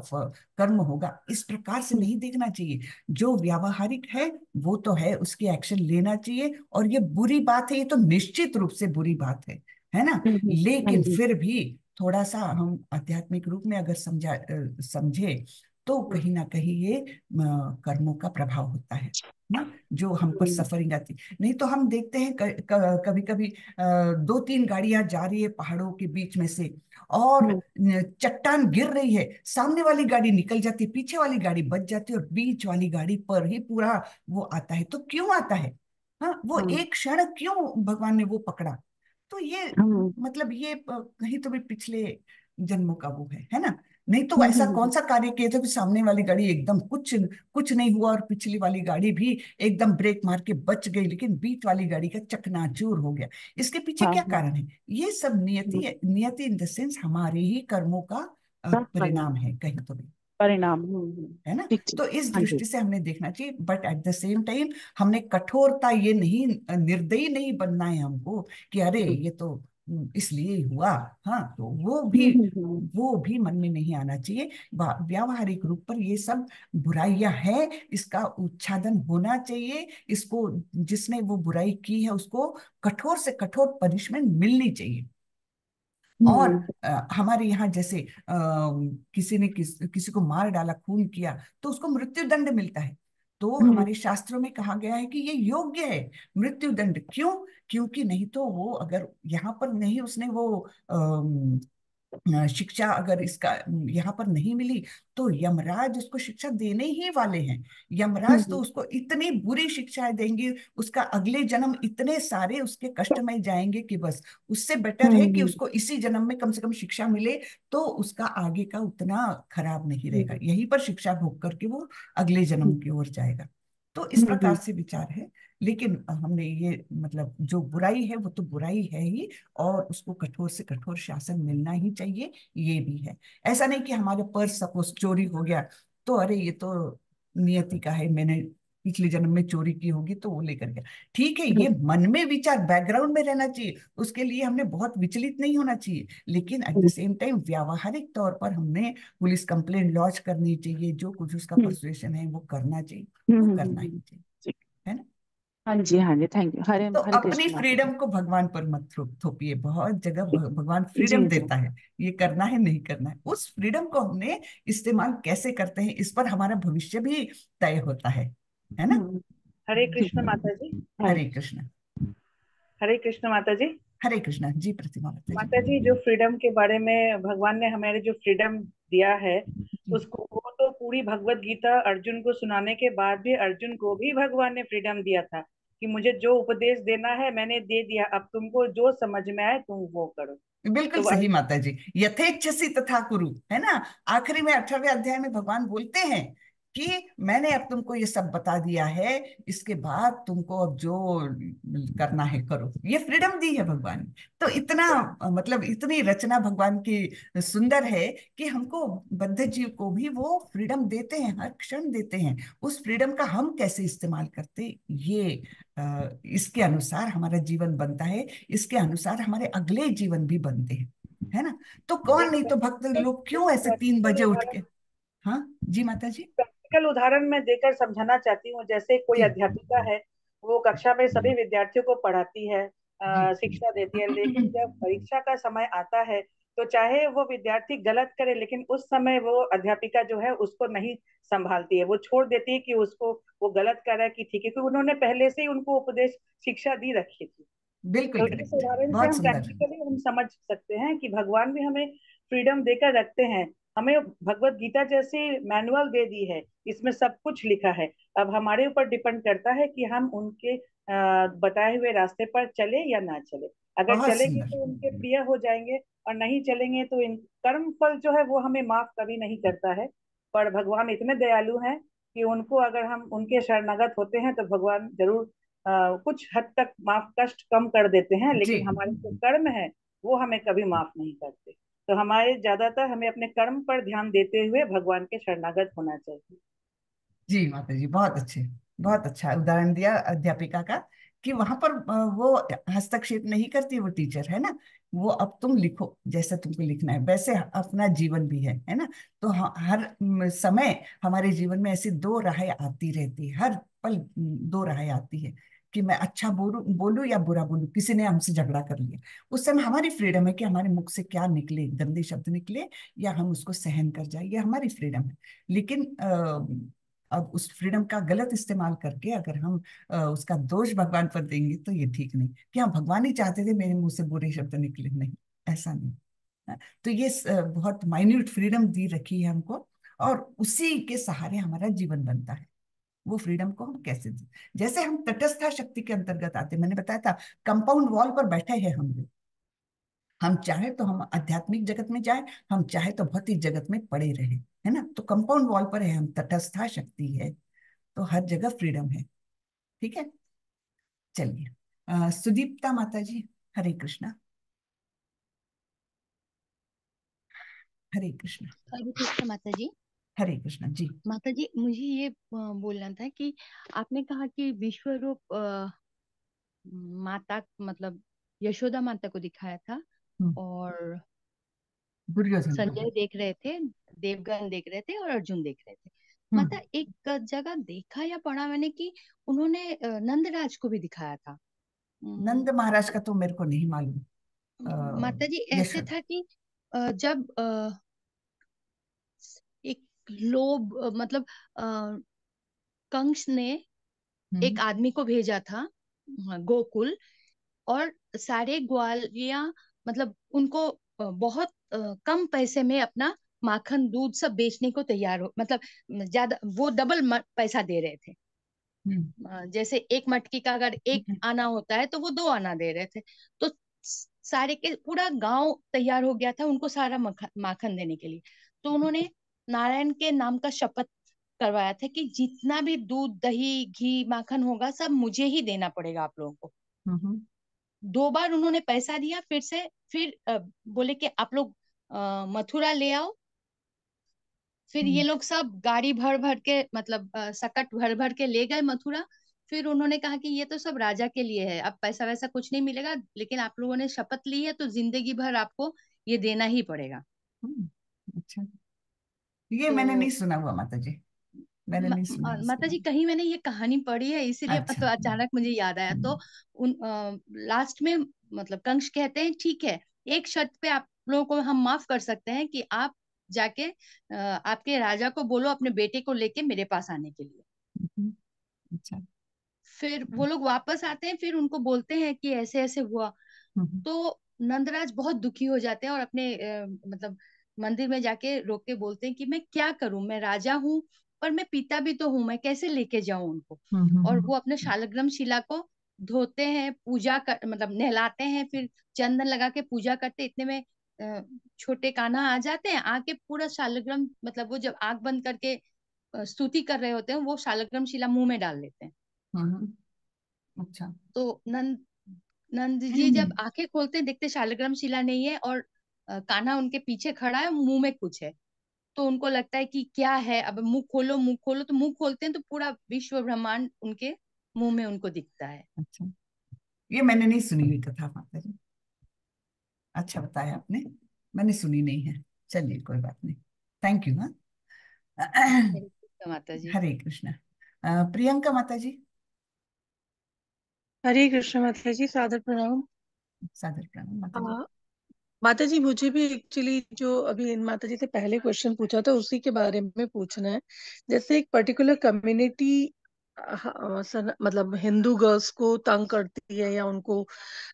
कर्म होगा इस प्रकार से नहीं देखना चाहिए जो व्यावहारिक है वो तो है उसकी एक्शन लेना चाहिए और ये बुरी बात है ये तो निश्चित रूप से बुरी बात है है ना हम्म, हम्म। हाँ लेकिन फिर भी थोड़ा सा हम आध्यात्मिक रूप में अगर समझा समझे तो हाँ। कहीं ना कहीं ये कर्मों का प्रभाव होता है ना जो हम पर सफरिंग आती नहीं तो हम देखते हैं कभी कभी दो तीन गाड़ियां जा रही है पहाड़ों के बीच में से और हाँ। चट्टान गिर रही है सामने वाली गाड़ी निकल जाती पीछे वाली गाड़ी बच जाती है और बीच वाली गाड़ी पर ही पूरा वो आता है तो क्यों आता है हाँ वो हाँ। एक क्षण क्यों भगवान ने वो पकड़ा तो ये मतलब ये कहीं तो भी पिछले जन्मों का वो है है ना नहीं तो ऐसा हम्म। कौन सा कार्य किए थे कि सामने वाली गाड़ी एकदम कुछ कुछ नहीं हुआ और पिछली वाली गाड़ी भी एकदम ब्रेक मार के बच गई लेकिन बीच वाली गाड़ी का चकनाचूर हो गया इसके पीछे हाँ, क्या हाँ। कारण है ये सब नियति नियति इन द सेंस हमारे ही कर्मों का हाँ, परिणाम है कहीं तो भी परिणाम हम्म, हम्म। है ना तो इस दृष्टि से हमने देखना चाहिए but at the same time हमने कठोरता ये नहीं निर्दयी नहीं बनना है हमको कि अरे ये तो हम्म, इसलिए हुआ हाँ तो वो भी हम्म, हम्म, वो भी मन में नहीं आना चाहिए व्यावहारिक रूप पर ये सब बुराइयां है इसका उच्छादन होना चाहिए इसको जिसने वो बुराई की है उसको कठोर से कठोर पनिशमेंट मिलनी चाहिए और आ, हमारे यहाँ जैसे आ, किसी ने किस, किसी को मार डाला खून किया तो उसको मृत्यु दंड मिलता है तो हम्म, हम्म। हमारे शास्त्रों में कहा गया है कि ये योग्य है मृत्यु दंड क्यों क्योंकि नहीं तो वो अगर यहाँ पर नहीं उसने वो शिक्षा अगर इसका यहाँ पर नहीं मिली तो यमराज उसको शिक्षा देने ही वाले हैं यमराज हम्म, तो हम्म। उसको इतनी बुरी शिक्षाएं देंगे उसका अगले जन्म इतने सारे उसके कष्ट में जाएंगे कि बस उससे बेटर है हम्म, कि उसको इसी जन्म में कम से कम शिक्षा मिले तो उसका आगे का उतना खराब नहीं रहेगा यहीं पर शिक्षा भोग करके वो अगले जन्म की ओर जाएगा तो इस हम्म, प्रकार हम्म। से विचार है लेकिन हमने ये मतलब जो बुराई है वो तो बुराई है ही और उसको कठोर से कठोर शासन मिलना ही चाहिए ये भी है ऐसा नहीं कि हमारे पर्स सपोज चोरी हो गया तो अरे ये तो नियति का है मैंने पिछले जन्म में चोरी की होगी तो वो लेकर गया ठीक है ये हम्म। मन में विचार बैकग्राउंड में रहना चाहिए उसके लिए हमने बहुत विचलित नहीं होना चाहिए लेकिन एट द सेम टाइम व्यावहारिक तौर पर हमने पुलिस कंप्लेन लॉन्च करनी चाहिए जो कुछ उसका परसुएशन हम्म। है वो करना चाहिए हम्म, वो करना ही चाहिए है ना हाँ जी हाँ जी थैंक यू हरे तो हरे अपनी फ्रीडम को भगवान पर मत थोपिए बहुत जगह भगवान फ्रीडम देता है ये करना है नहीं करना है उस फ्रीडम को हमने इस्तेमाल कैसे करते हैं इस पर हमारा भविष्य भी तय होता है है ना हम्म। हरे कृष्ण माता जी हरे कृष्ण हरे कृष्ण माता जी हरे कृष्ण जी प्रतिमा माता जी जो फ्रीडम के बारे में भगवान ने हमारे जो फ्रीडम दिया है उसको वो तो पूरी भगवत गीता अर्जुन को सुनाने के बाद भी अर्जुन को भी भगवान ने फ्रीडम दिया था कि मुझे जो उपदेश देना है मैंने दे दिया अब तुमको जो समझ में आए तुम वो करो बिल्कुल तो सही माता जी यथेच्छसी तथा कुरु है ना आखिरी में अठारवे अध्याय में भगवान बोलते हैं कि मैंने अब तुमको ये सब बता दिया है इसके बाद तुमको अब जो करना है करो ये फ्रीडम दी है भगवान तो इतना मतलब इतनी रचना भगवान की सुंदर है कि हमको बद्ध जीव को भी वो फ्रीडम देते हैं हर क्षण देते हैं उस फ्रीडम का हम कैसे इस्तेमाल करते ये इसके अनुसार हमारा जीवन बनता है इसके अनुसार हमारे अगले जीवन भी बनते हैं है ना तो कौन नहीं तो भक्त लोग क्यों ऐसे तीन बजे उठ के हाँ जी माता जी प्रैक्टिकल उदाहरण में देकर समझाना चाहती हूँ जैसे कोई अध्यापिका है वो कक्षा में सभी विद्यार्थियों को पढ़ाती है शिक्षा देती है लेकिन जब परीक्षा का समय आता है तो चाहे वो विद्यार्थी गलत करे लेकिन उस समय वो अध्यापिका जो है उसको नहीं संभालती है वो छोड़ देती है कि उसको वो गलत कर रहा है कि ठीक है क्योंकि उन्होंने पहले से ही उनको उपदेश शिक्षा दी रखी थी बिल्कुल तो इस उदाहरण से हम प्रैक्टिकली हम समझ सकते हैं कि भगवान भी हमें फ्रीडम देकर रखते हैं हमें भगवत गीता जैसे मैनुअल दे दी है इसमें सब कुछ लिखा है अब हमारे ऊपर डिपेंड करता है कि हम उनके बताए हुए रास्ते पर चले या ना चले अगर चलेंगे तो उनके प्रिय हो जाएंगे और नहीं चलेंगे तो इन कर्म फल जो है वो हमें माफ कभी नहीं करता है पर भगवान इतने दयालु हैं कि उनको अगर हम उनके शरणागत होते हैं तो भगवान जरूर आ, कुछ हद तक माफ कष्ट कम कर देते हैं लेकिन हमारे जो कर्म है वो हमें कभी माफ नहीं करते तो हमारे ज्यादातर हमें अपने कर्म पर ध्यान देते हुए भगवान के शरणागत होना चाहिए जी माता जी बहुत अच्छे बहुत अच्छा उदाहरण दिया अध्यापिका का कि वहां पर वो हस्तक्षेप नहीं करती वो टीचर है ना वो अब तुम लिखो जैसा तुमको लिखना है वैसे अपना जीवन भी है है ना तो हर समय हमारे जीवन में ऐसी दो राहें आती रहती है हर पल दो राहें आती है कि मैं अच्छा बोलू बोलू या बुरा बोलू किसी ने हमसे झगड़ा कर लिया उस समय हमारी फ्रीडम है कि हमारे मुख से क्या निकले गंदे शब्द निकले या हम उसको सहन कर जाए ये हमारी फ्रीडम है लेकिन आ, अब उस फ्रीडम का गलत इस्तेमाल करके अगर हम आ, उसका दोष भगवान पर देंगे तो ये ठीक नहीं कि हम भगवान ही चाहते थे मेरे मुंह से बुरे शब्द निकले नहीं ऐसा नहीं हाँ, तो ये बहुत माइन्यूट फ्रीडम दी रखी है हमको और उसी के सहारे हमारा जीवन बनता है वो फ्रीडम को हम कैसे दें जैसे हम तटस्था शक्ति के अंतर्गत आते मैंने बताया था कंपाउंड वॉल पर बैठे हैं हम लोग हम चाहे तो हम आध्यात्मिक जगत में जाए हम चाहे तो भौतिक जगत में पड़े रहे है ना तो कंपाउंड वॉल पर है हम तटस्था शक्ति है तो हर जगह फ्रीडम है ठीक है चलिए सुदीप्ता माता जी हरे कृष्णा हरे कृष्णा हरे कृष्ण माता जी हरे कृष्णा जी माता जी मुझे ये बोलना था कि आपने कहा कि विश्व रूप माता मतलब यशोदा माता को दिखाया था और संजय देख रहे थे देवगन देख रहे थे और अर्जुन देख रहे थे माता एक जगह देखा या पढ़ा मैंने कि उन्होंने नंदराज को भी दिखाया था नंद महाराज का तो मेरे को नहीं मालूम माता जी ऐसे था कि जब लोब मतलब आ, कंस ने हम्म। एक आदमी को भेजा था हाँ, गोकुल और सारे ग्वालिया मतलब उनको बहुत कम पैसे में अपना माखन दूध सब बेचने को तैयार हो मतलब ज्यादा वो डबल पैसा दे रहे थे हम्म। जैसे एक मटकी का अगर एक हम्म। आना होता है तो वो दो आना दे रहे थे तो सारे के पूरा गांव तैयार हो गया था उनको सारा माखन देने के लिए तो उन्होंने नारायण के नाम का शपथ करवाया था कि जितना भी दूध दही घी माखन होगा सब मुझे ही देना पड़ेगा आप लोगों को दो बार उन्होंने पैसा दिया फिर से फिर बोले कि आप लोग मथुरा ले आओ फिर ये हम्म। लोग सब गाड़ी भर भर के मतलब सकट भर भर के ले गए मथुरा फिर उन्होंने कहा कि ये तो सब राजा के लिए है अब पैसा वैसा कुछ नहीं मिलेगा लेकिन आप लोगों ने शपथ ली है तो जिंदगी भर आपको ये देना ही पड़ेगा हम्म, अच्छा ये तो, मैंने नहीं सुना हुआ माता जी मैंने म, नहीं सुना माता जी कहीं मैंने ये कहानी पढ़ी है इसीलिए अच्छा, तो अचानक मुझे याद आया तो हम्म। उन आ, लास्ट में मतलब कंश कहते हैं ठीक है एक शर्त पे आप लोगों को हम माफ कर सकते हैं कि आप जाके आपके राजा को बोलो अपने बेटे को लेके मेरे पास आने के लिए हम्म, अच्छा फिर हम्म। वो लोग वापस आते हैं फिर उनको बोलते हैं कि ऐसे ऐसे हुआ तो नंदराज बहुत दुखी हो जाते हैं और अपने मतलब मंदिर में जाके रोक के बोलते हैं कि मैं क्या करूं मैं राजा हूं पर मैं पिता भी तो हूं मैं कैसे लेके जाऊं उनको हम्म, हम्म, और हम्म। वो अपने शालग्राम शिला को धोते हैं पूजा कर मतलब नहलाते हैं फिर चंदन लगा के पूजा करते इतने में छोटे काना आ जाते हैं आके पूरा शालग्राम मतलब वो जब आग बंद करके स्तुति कर रहे होते हैं वो शालग्राम शिला मुंह में डाल लेते हैं अच्छा तो नंद नंद जी जब आंखें खोलते हैं देखते शालग्राम शिला नहीं है और कान्हा उनके पीछे खड़ा है मुंह में कुछ है तो उनको लगता है कि क्या है अब मुंह खोलो मुंह खोलो तो मुंह खोलते हैं तो पूरा विश्व ब्रह्मांड उनके मुंह में उनको दिखता है अच्छा ये मैंने नहीं सुनी हुई कथा माता जी अच्छा बताया आपने मैंने सुनी नहीं है चलिए कोई बात नहीं थैंक यू माता जी हरे कृष्ण प्रियंका माता जी हरे कृष्ण माता जी सादर प्रणाम सादर प्रणाम माता जी हाँ, माता जी मुझे भी एक्चुअली जो अभी माता जी से पहले क्वेश्चन पूछा था उसी के बारे में पूछना है जैसे एक पर्टिकुलर कम्युनिटी मतलब हिंदू गर्ल्स को तंग करती है या उनको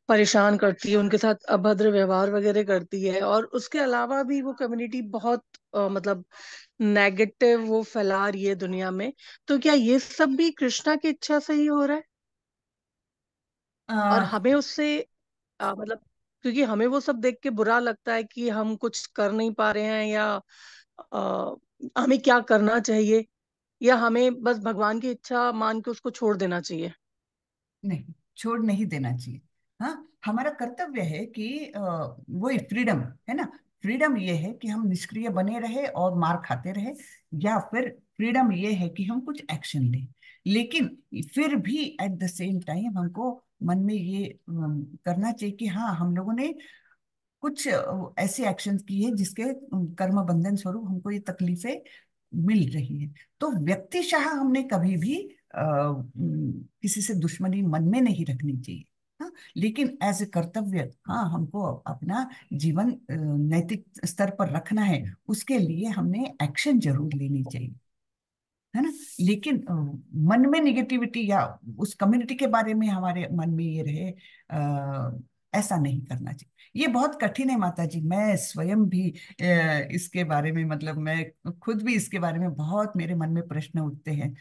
परेशान करती है उनके साथ अभद्र व्यवहार वगैरह करती है और उसके अलावा भी वो कम्युनिटी बहुत आ, मतलब नेगेटिव वो फैला रही है दुनिया में तो क्या ये सब भी कृष्णा की इच्छा से ही हो रहा है और हमें उससे आ, मतलब क्योंकि हमें वो सब देख के बुरा लगता है कि हम कुछ कर नहीं पा रहे हैं या आ, हमें क्या करना चाहिए या हमें बस भगवान की इच्छा मान के उसको छोड़ देना चाहिए नहीं छोड़ नहीं देना चाहिए हाँ हमारा कर्तव्य है कि वो फ्रीडम है ना फ्रीडम ये है कि हम निष्क्रिय बने रहे और मार खाते रहे या फिर फ्रीडम ये है कि हम कुछ एक्शन लें लेकिन फिर भी एट द सेम टाइम हमको मन में ये करना चाहिए कि हाँ हम लोगों ने कुछ ऐसे एक्शन किए हैं जिसके कर्म बंधन स्वरूप हमको ये तकलीफें मिल रही है तो व्यक्तिशाह हमने कभी भी आ, किसी से दुश्मनी मन में नहीं रखनी चाहिए हा? लेकिन एज ए कर्तव्य हाँ हमको अपना जीवन नैतिक स्तर पर रखना है उसके लिए हमने एक्शन जरूर लेनी चाहिए है ना लेकिन मन में निगेटिविटी या उस कम्युनिटी के बारे में हमारे मन में ये रहे आ, ऐसा नहीं करना चाहिए ये बहुत कठिन है माता जी मैं स्वयं भी इसके बारे में मतलब मैं खुद भी इसके बारे में बहुत मेरे मन में प्रश्न उठते हैं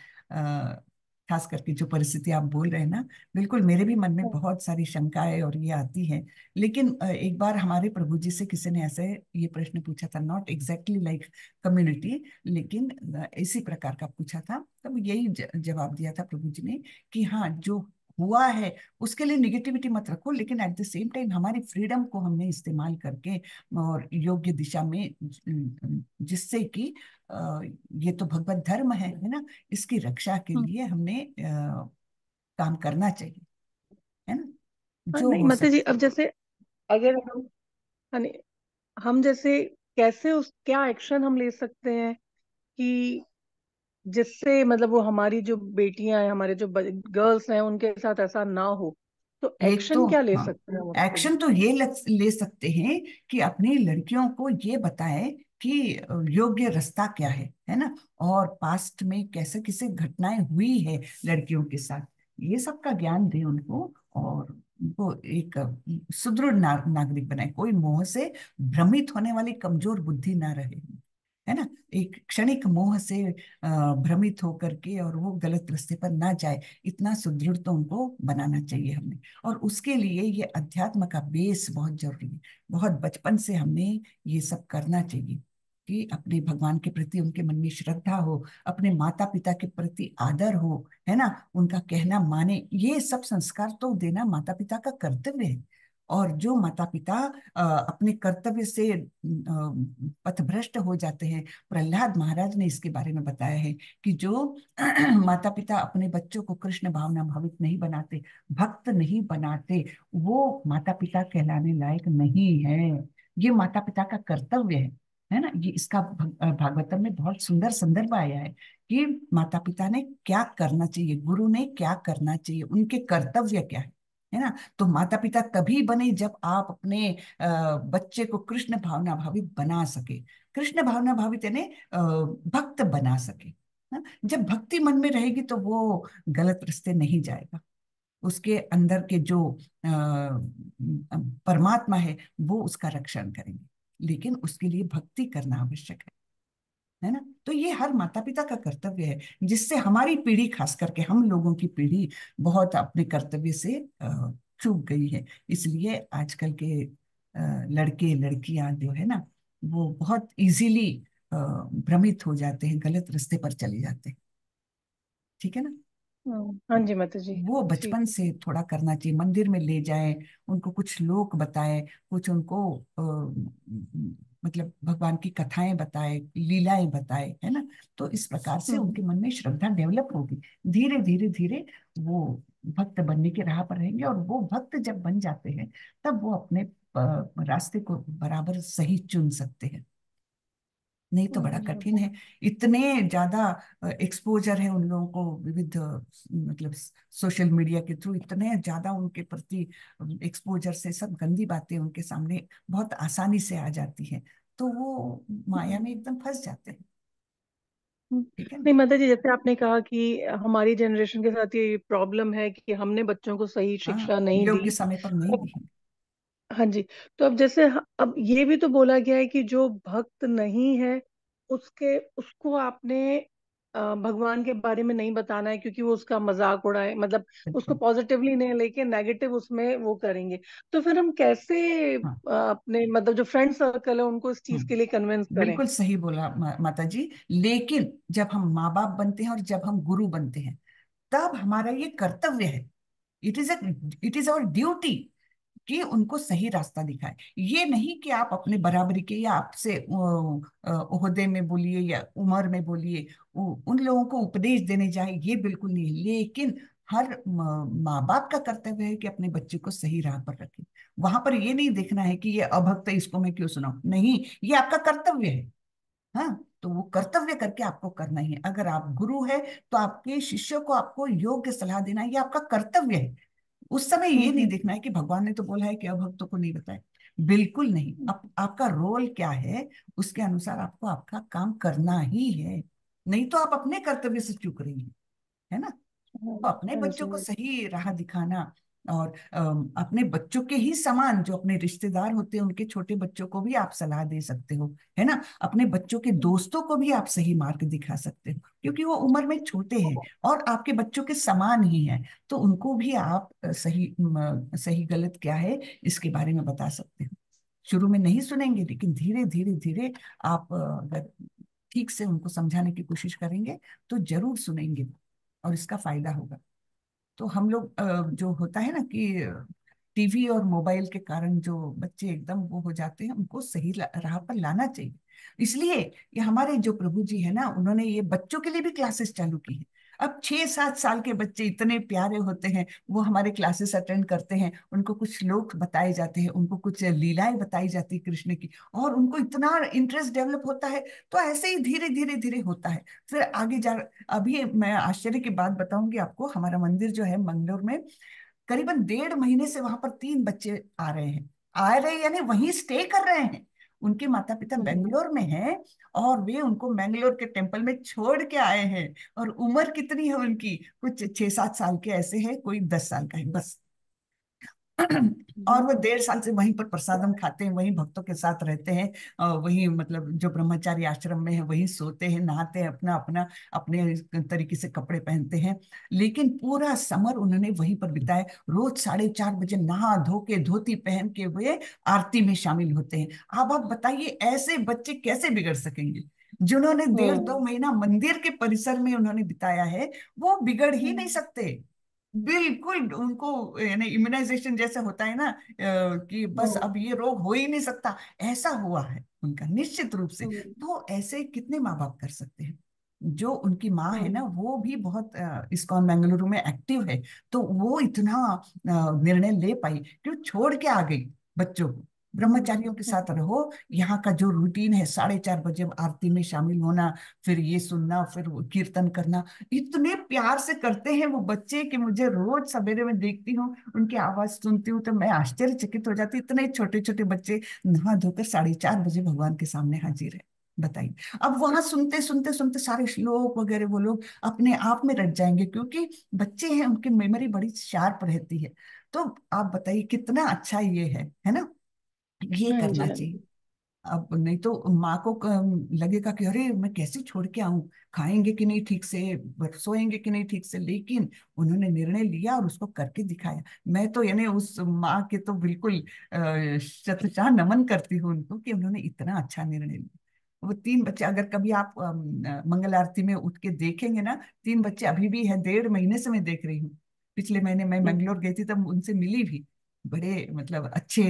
खास करके जो परिस्थिति आप बोल रहे हैं ना बिल्कुल मेरे भी मन में हाँ। बहुत सारी शंकाएं और ये आती हैं लेकिन एक बार हमारे प्रभु जी से किसी ने ऐसे ये प्रश्न पूछा था नॉट एग्जैक्टली लाइक कम्युनिटी लेकिन इसी प्रकार का पूछा था तब यही जवाब दिया था प्रभु जी ने कि हाँ जो हुआ है उसके लिए निगेटिविटी मत रखो लेकिन एट द सेम टाइम हमारी फ्रीडम को हमने इस्तेमाल करके और योग्य दिशा में जिससे कि ये तो भगवत धर्म है है ना इसकी रक्षा के हम्म। लिए हमने आ, काम करना चाहिए है ना हाँ, जो माता जी अब जैसे अगर हम हाँ, हम जैसे कैसे उस क्या एक्शन हम ले सकते हैं कि जिससे मतलब वो हमारी जो बेटियां हैं हमारे जो गर्ल्स हैं उनके साथ ऐसा ना हो तो एक्शन तो, क्या ले हाँ, सकते हैं एक्शन तो ये ले सकते हैं कि अपनी लड़कियों को ये बताएं कि योग्य रास्ता क्या है है ना और पास्ट में कैसे किसे घटनाएं हुई है लड़कियों के साथ ये सब का ज्ञान दे उनको और उनको एक सुदृढ़ ना, नागरिक बनाए कोई मोह से भ्रमित होने वाली कमजोर बुद्धि ना रहे है ना एक क्षणिक मोह से भ्रमित होकर के और वो गलत रास्ते पर ना जाए इतना सुदृढ़ तो उनको बनाना चाहिए हमने और उसके लिए ये अध्यात्म का बेस बहुत जरूरी है बहुत बचपन से हमने ये सब करना चाहिए कि अपने भगवान के प्रति उनके मन में श्रद्धा हो अपने माता पिता के प्रति आदर हो है ना उनका कहना माने ये सब संस्कार तो देना माता पिता का कर्तव्य है और जो माता पिता अपने कर्तव्य से पथभ्रष्ट हो जाते हैं प्रहलाद महाराज ने इसके बारे में बताया है कि जो माता पिता अपने बच्चों को कृष्ण भावना भावित नहीं बनाते भक्त नहीं बनाते वो माता पिता कहलाने लायक नहीं है ये माता पिता का कर्तव्य है है ना ये इसका भागवतम में बहुत सुंदर संदर्भ आया है कि माता पिता ने क्या करना चाहिए गुरु ने क्या करना चाहिए उनके कर्तव्य क्या है है ना तो माता पिता तभी बने जब आप अपने बच्चे को कृष्ण भावना भावित बना सके कृष्ण भावना भावित यानी भक्त बना सके ना? जब भक्ति मन में रहेगी तो वो गलत रास्ते नहीं जाएगा उसके अंदर के जो परमात्मा है वो उसका रक्षण करेंगे लेकिन उसके लिए भक्ति करना आवश्यक है है ना तो ये हर माता पिता का कर्तव्य है जिससे हमारी पीढ़ी खास करके हम लोगों की पीढ़ी बहुत अपने कर्तव्य से चूक गई है इसलिए आजकल के लड़के लड़कियां जो है ना वो बहुत इजीली भ्रमित हो जाते हैं गलत रास्ते पर चले जाते हैं ठीक है ना हाँ, हाँ जी माता जी वो बचपन से थोड़ा करना चाहिए मंदिर में ले जाए उनको कुछ लोक बताए कुछ उनको मतलब भगवान की कथाएं बताए लीलाएं बताए है ना तो इस प्रकार से हम्म। उनके मन में श्रद्धा डेवलप होगी धीरे धीरे धीरे वो भक्त बनने के राह पर रहेंगे और वो भक्त जब बन जाते हैं तब वो अपने रास्ते को बराबर सही चुन सकते हैं नहीं तो बड़ा हम्म, कठिन है इतने ज्यादा एक्सपोजर है उन लोगों को विविध मतलब सोशल मीडिया के थ्रू इतने ज्यादा उनके प्रति एक्सपोजर से सब गंदी बातें उनके सामने बहुत आसानी से आ जाती है तो वो माया हम्म। में एकदम फंस जाते हैं हम्म, नहीं माता जी जैसे आपने कहा कि हमारी जनरेशन के साथ ये प्रॉब्लम है कि हमने बच्चों को सही हाँ, शिक्षा नहीं दी समय पर नहीं दी हाँ जी, तो अब जैसे अब ये भी तो बोला गया है कि जो भक्त नहीं है, उसके उसको आपने भगवान के बारे में नहीं बताना है क्योंकि वो उसका मज़ाक उड़ाए मतलब उसको अच्छा। पॉज़िटिवली नहीं लेके नेगेटिव उसमें वो करेंगे। तो फिर हम कैसे हाँ। अपने मतलब जो फ्रेंड सर्कल है उनको इस चीज़ हाँ। के लिए कन्विंस करें? बिल्कुल सही बोला माता जी लेकिन जब हम माँ-बाप बनते हैं और जब हम गुरु बनते हैं, तब हमारा ये कर्तव्य है। It is at it is our duty कि उनको सही रास्ता दिखाए ये नहीं कि आप अपने बराबरी के या आपसे ओहदे में बोलिए या उम्र में बोलिए उन लोगों को उपदेश देने जाए ये बिल्कुल नहीं लेकिन हर माँ बाप का कर्तव्य है कि अपने बच्चे को सही राह पर रखें वहां पर ये नहीं देखना है कि ये अभक्त इसको मैं क्यों सुनाऊ नहीं ये आपका कर्तव्य है हाँ तो वो कर्तव्य करके आपको करना ही है अगर आप गुरु है तो आपके शिष्य को आपको योग्य सलाह देना ये आपका कर्तव्य है उस समय ये नहीं हम्म। देखना है कि भगवान ने तो बोला है कि अभक्तों को नहीं बताए बिल्कुल नहीं हम्म। अब आपका रोल क्या है उसके अनुसार आपको आपका काम करना ही है नहीं तो आप अपने कर्तव्य से चूक रही हैं है ना हाँ, तो अपने हाँ बच्चों को सही राह दिखाना और अपने बच्चों के ही समान जो अपने रिश्तेदार होते हैं उनके छोटे बच्चों को भी आप सलाह दे सकते हो है ना अपने बच्चों के दोस्तों को भी आप सही मार्ग दिखा सकते हो क्योंकि वो उम्र में छोटे हैं और आपके बच्चों के समान ही हैं तो उनको भी आप सही सही गलत क्या है इसके बारे में बता सकते हो शुरू में नहीं सुनेंगे लेकिन धीरे धीरे धीरे आप अगर ठीक से उनको समझाने की कोशिश करेंगे तो जरूर सुनेंगे और इसका फायदा होगा तो हम लोग जो होता है ना कि टीवी और मोबाइल के कारण जो बच्चे एकदम वो हो जाते हैं उनको सही राह पर लाना चाहिए इसलिए ये हमारे जो प्रभु जी है ना उन्होंने ये बच्चों के लिए भी क्लासेस चालू की है अब छह सात साल के बच्चे इतने प्यारे होते हैं वो हमारे क्लासेस अटेंड करते हैं उनको कुछ लोक बताए जाते हैं उनको कुछ लीलाएं बताई जाती है कृष्ण की और उनको इतना इंटरेस्ट डेवलप होता है तो ऐसे ही धीरे धीरे धीरे होता है फिर आगे जा अभी मैं आश्चर्य की बात बताऊंगी आपको हमारा मंदिर जो है मंगलोर में करीबन डेढ़ महीने से वहां पर तीन बच्चे आ रहे हैं आ रहे यानी वहीं स्टे कर रहे हैं उनके माता पिता हम्म, हम्म। बेंगलोर में हैं और वे उनको बेंगलोर के टेम्पल में छोड़ के आए हैं और उम्र कितनी है उनकी कुछ छह सात साल के ऐसे है कोई दस साल का है बस और वो डेढ़ साल से वहीं पर प्रसादम खाते हैं वहीं भक्तों के साथ रहते हैं वही मतलब जो ब्रह्मचारी आश्रम में है वहीं सोते हैं नहाते हैं अपना अपना अपने तरीके से कपड़े पहनते हैं लेकिन पूरा समर उन्होंने वहीं पर बिताया रोज साढ़े चार बजे नहा धो के धोती पहन के वे आरती में शामिल होते हैं अब आप बताइए ऐसे बच्चे कैसे बिगड़ सकेंगे जिन्होंने डेढ़ दो महीना मंदिर के परिसर में उन्होंने बिताया है वो बिगड़ ही नहीं हम्म। सकते बिल्कुल उनको यानी इम्यूनाइजेशन जैसे होता है ना कि बस हाँ। अब ये रोग हो ही नहीं सकता ऐसा हुआ है उनका निश्चित रूप से हाँ। तो ऐसे कितने माँ बाप कर सकते हैं जो उनकी माँ है ना हाँ। वो भी बहुत इस्कॉन बेंगलुरु में एक्टिव है तो वो इतना निर्णय ले पाई कि छोड़ के आ गई बच्चों को ब्रह्मचारियों के साथ रहो यहाँ का जो रूटीन है साढ़े चार बजे आरती में शामिल होना फिर ये सुनना फिर कीर्तन करना इतने प्यार से करते हैं वो बच्चे कि मुझे रोज सवेरे में देखती हूँ उनकी आवाज सुनती हूँ तो मैं आश्चर्यचकित हो जाती इतने छोटे छोटे बच्चे नहा धोकर साढ़े चार बजे भगवान के सामने हाजिर है बताइए अब वहां सुनते सुनते सुनते सारे श्लोक वगैरह वो लोग अपने आप में रट जाएंगे क्योंकि बच्चे हैं उनकी मेमोरी बड़ी शार्प रहती है तो आप बताइए कितना अच्छा ये है है ना ये हाँ जी करना हाँ जी चाहिए अब नहीं तो माँ को लगेगा कि अरे मैं कैसे छोड़ के आऊं खाएंगे कि नहीं ठीक से सोएंगे कि नहीं ठीक से लेकिन उन्होंने निर्णय लिया और उसको करके दिखाया मैं तो यानी उस माँ के तो बिल्कुल अ, शतशाह नमन करती हूँ उनको कि उन्होंने इतना अच्छा निर्णय लिया वो तीन बच्चे अगर कभी आप मंगल आरती में उठ के देखेंगे ना तीन बच्चे अभी भी है डेढ़ महीने से मैं देख रही हूँ पिछले महीने मैं हम्म, मंगलोर गई थी तब उनसे मिली भी बड़े मतलब अच्छे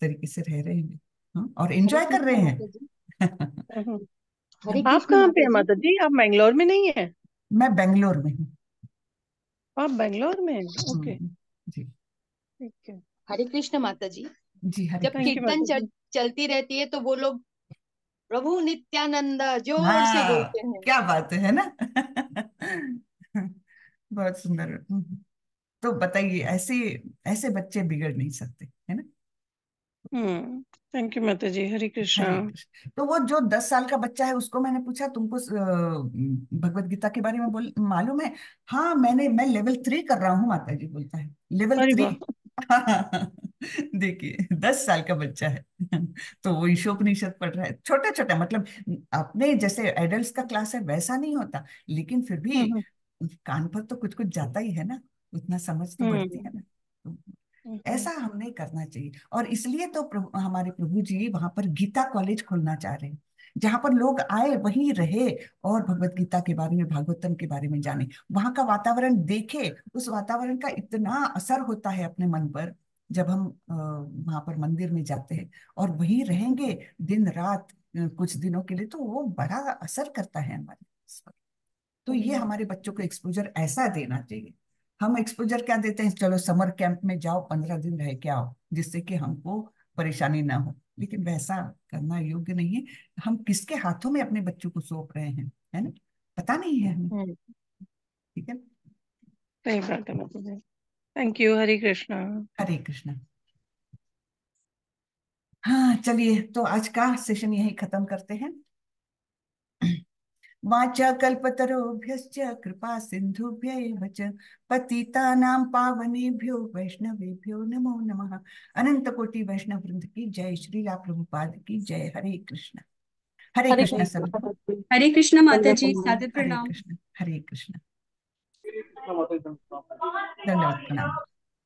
तरीके से रह रहे हैं हाँ, और एंजॉय कर रहे हैं हम्म, हम्म। आप कहाँ पे हैं माता जी आप बैंगलोर में नहीं है मैं बेंगलोर में हूँ आप बेंगलोर में ओके हम्म, जी ठीक है हरे कृष्ण माता जी जी हरे जब कीर्तन चल, चलती रहती है तो वो लोग प्रभु नित्यानंद जो हाँ, से बोलते हैं क्या बात है ना बहुत सुंदर तो बताइए ऐसे ऐसे बच्चे बिगड़ नहीं सकते है ना हम्म थैंक यू माता जी हरे कृष्णा तो वो जो दस साल का बच्चा है उसको मैंने पूछा तुमको भगवत गीता के बारे में बोल मालूम है हाँ मैंने मैं लेवल थ्री कर रहा हूँ माता जी बोलता है लेवल थ्री देखिए दस साल का बच्चा है तो वो ईशोपनिषद पढ़ रहा है छोटा छोटा मतलब अपने जैसे एडल्ट का क्लास है वैसा नहीं होता लेकिन फिर भी हम्म, हम्म। कान पर तो कुछ कुछ जाता ही है ना उतना समझ तो बढ़ती हम्म। है ना हम्म। ऐसा हमने करना चाहिए और इसलिए तो प्रभु, हमारे प्रभु जी वहां पर गीता कॉलेज खोलना चाह रहे हैं जहां पर लोग आए वहीं रहे और भगवत गीता के बारे में भागवतम के बारे में जाने वहां का वातावरण देखे उस वातावरण का इतना असर होता है अपने मन पर जब हम वहां पर मंदिर में जाते हैं और वहीं रहेंगे दिन रात कुछ दिनों के लिए तो वो बड़ा असर करता है हमारे तो ये हम्म। हमारे बच्चों को एक्सपोजर ऐसा देना चाहिए हम एक्सपोजर क्या देते हैं चलो समर कैंप में जाओ पंद्रह दिन रह के आओ जिससे कि हमको परेशानी ना हो लेकिन वैसा करना योग्य नहीं है हम किसके हाथों में अपने बच्चों को सौंप रहे हैं है ना पता नहीं है हमें हम्म। ठीक है सही बात है थैंक यू हरे कृष्णा हरे कृष्णा हाँ चलिए तो आज का सेशन यही खत्म करते हैं वाचा कल्पतरोभ्यश्च कृपा सिंधुभ्य च पतितानां पावनेभ्यो वैष्णवेभ्यो नमो नमः अनंत कोटि वैष्णव वृंद की जय श्रीला प्रभुपाद की जय हरे कृष्ण हरे कृष्ण सब हरे कृष्ण माता जी सादर प्रणाम हरे कृष्ण हरे कृष्ण धन्यवाद प्रणाम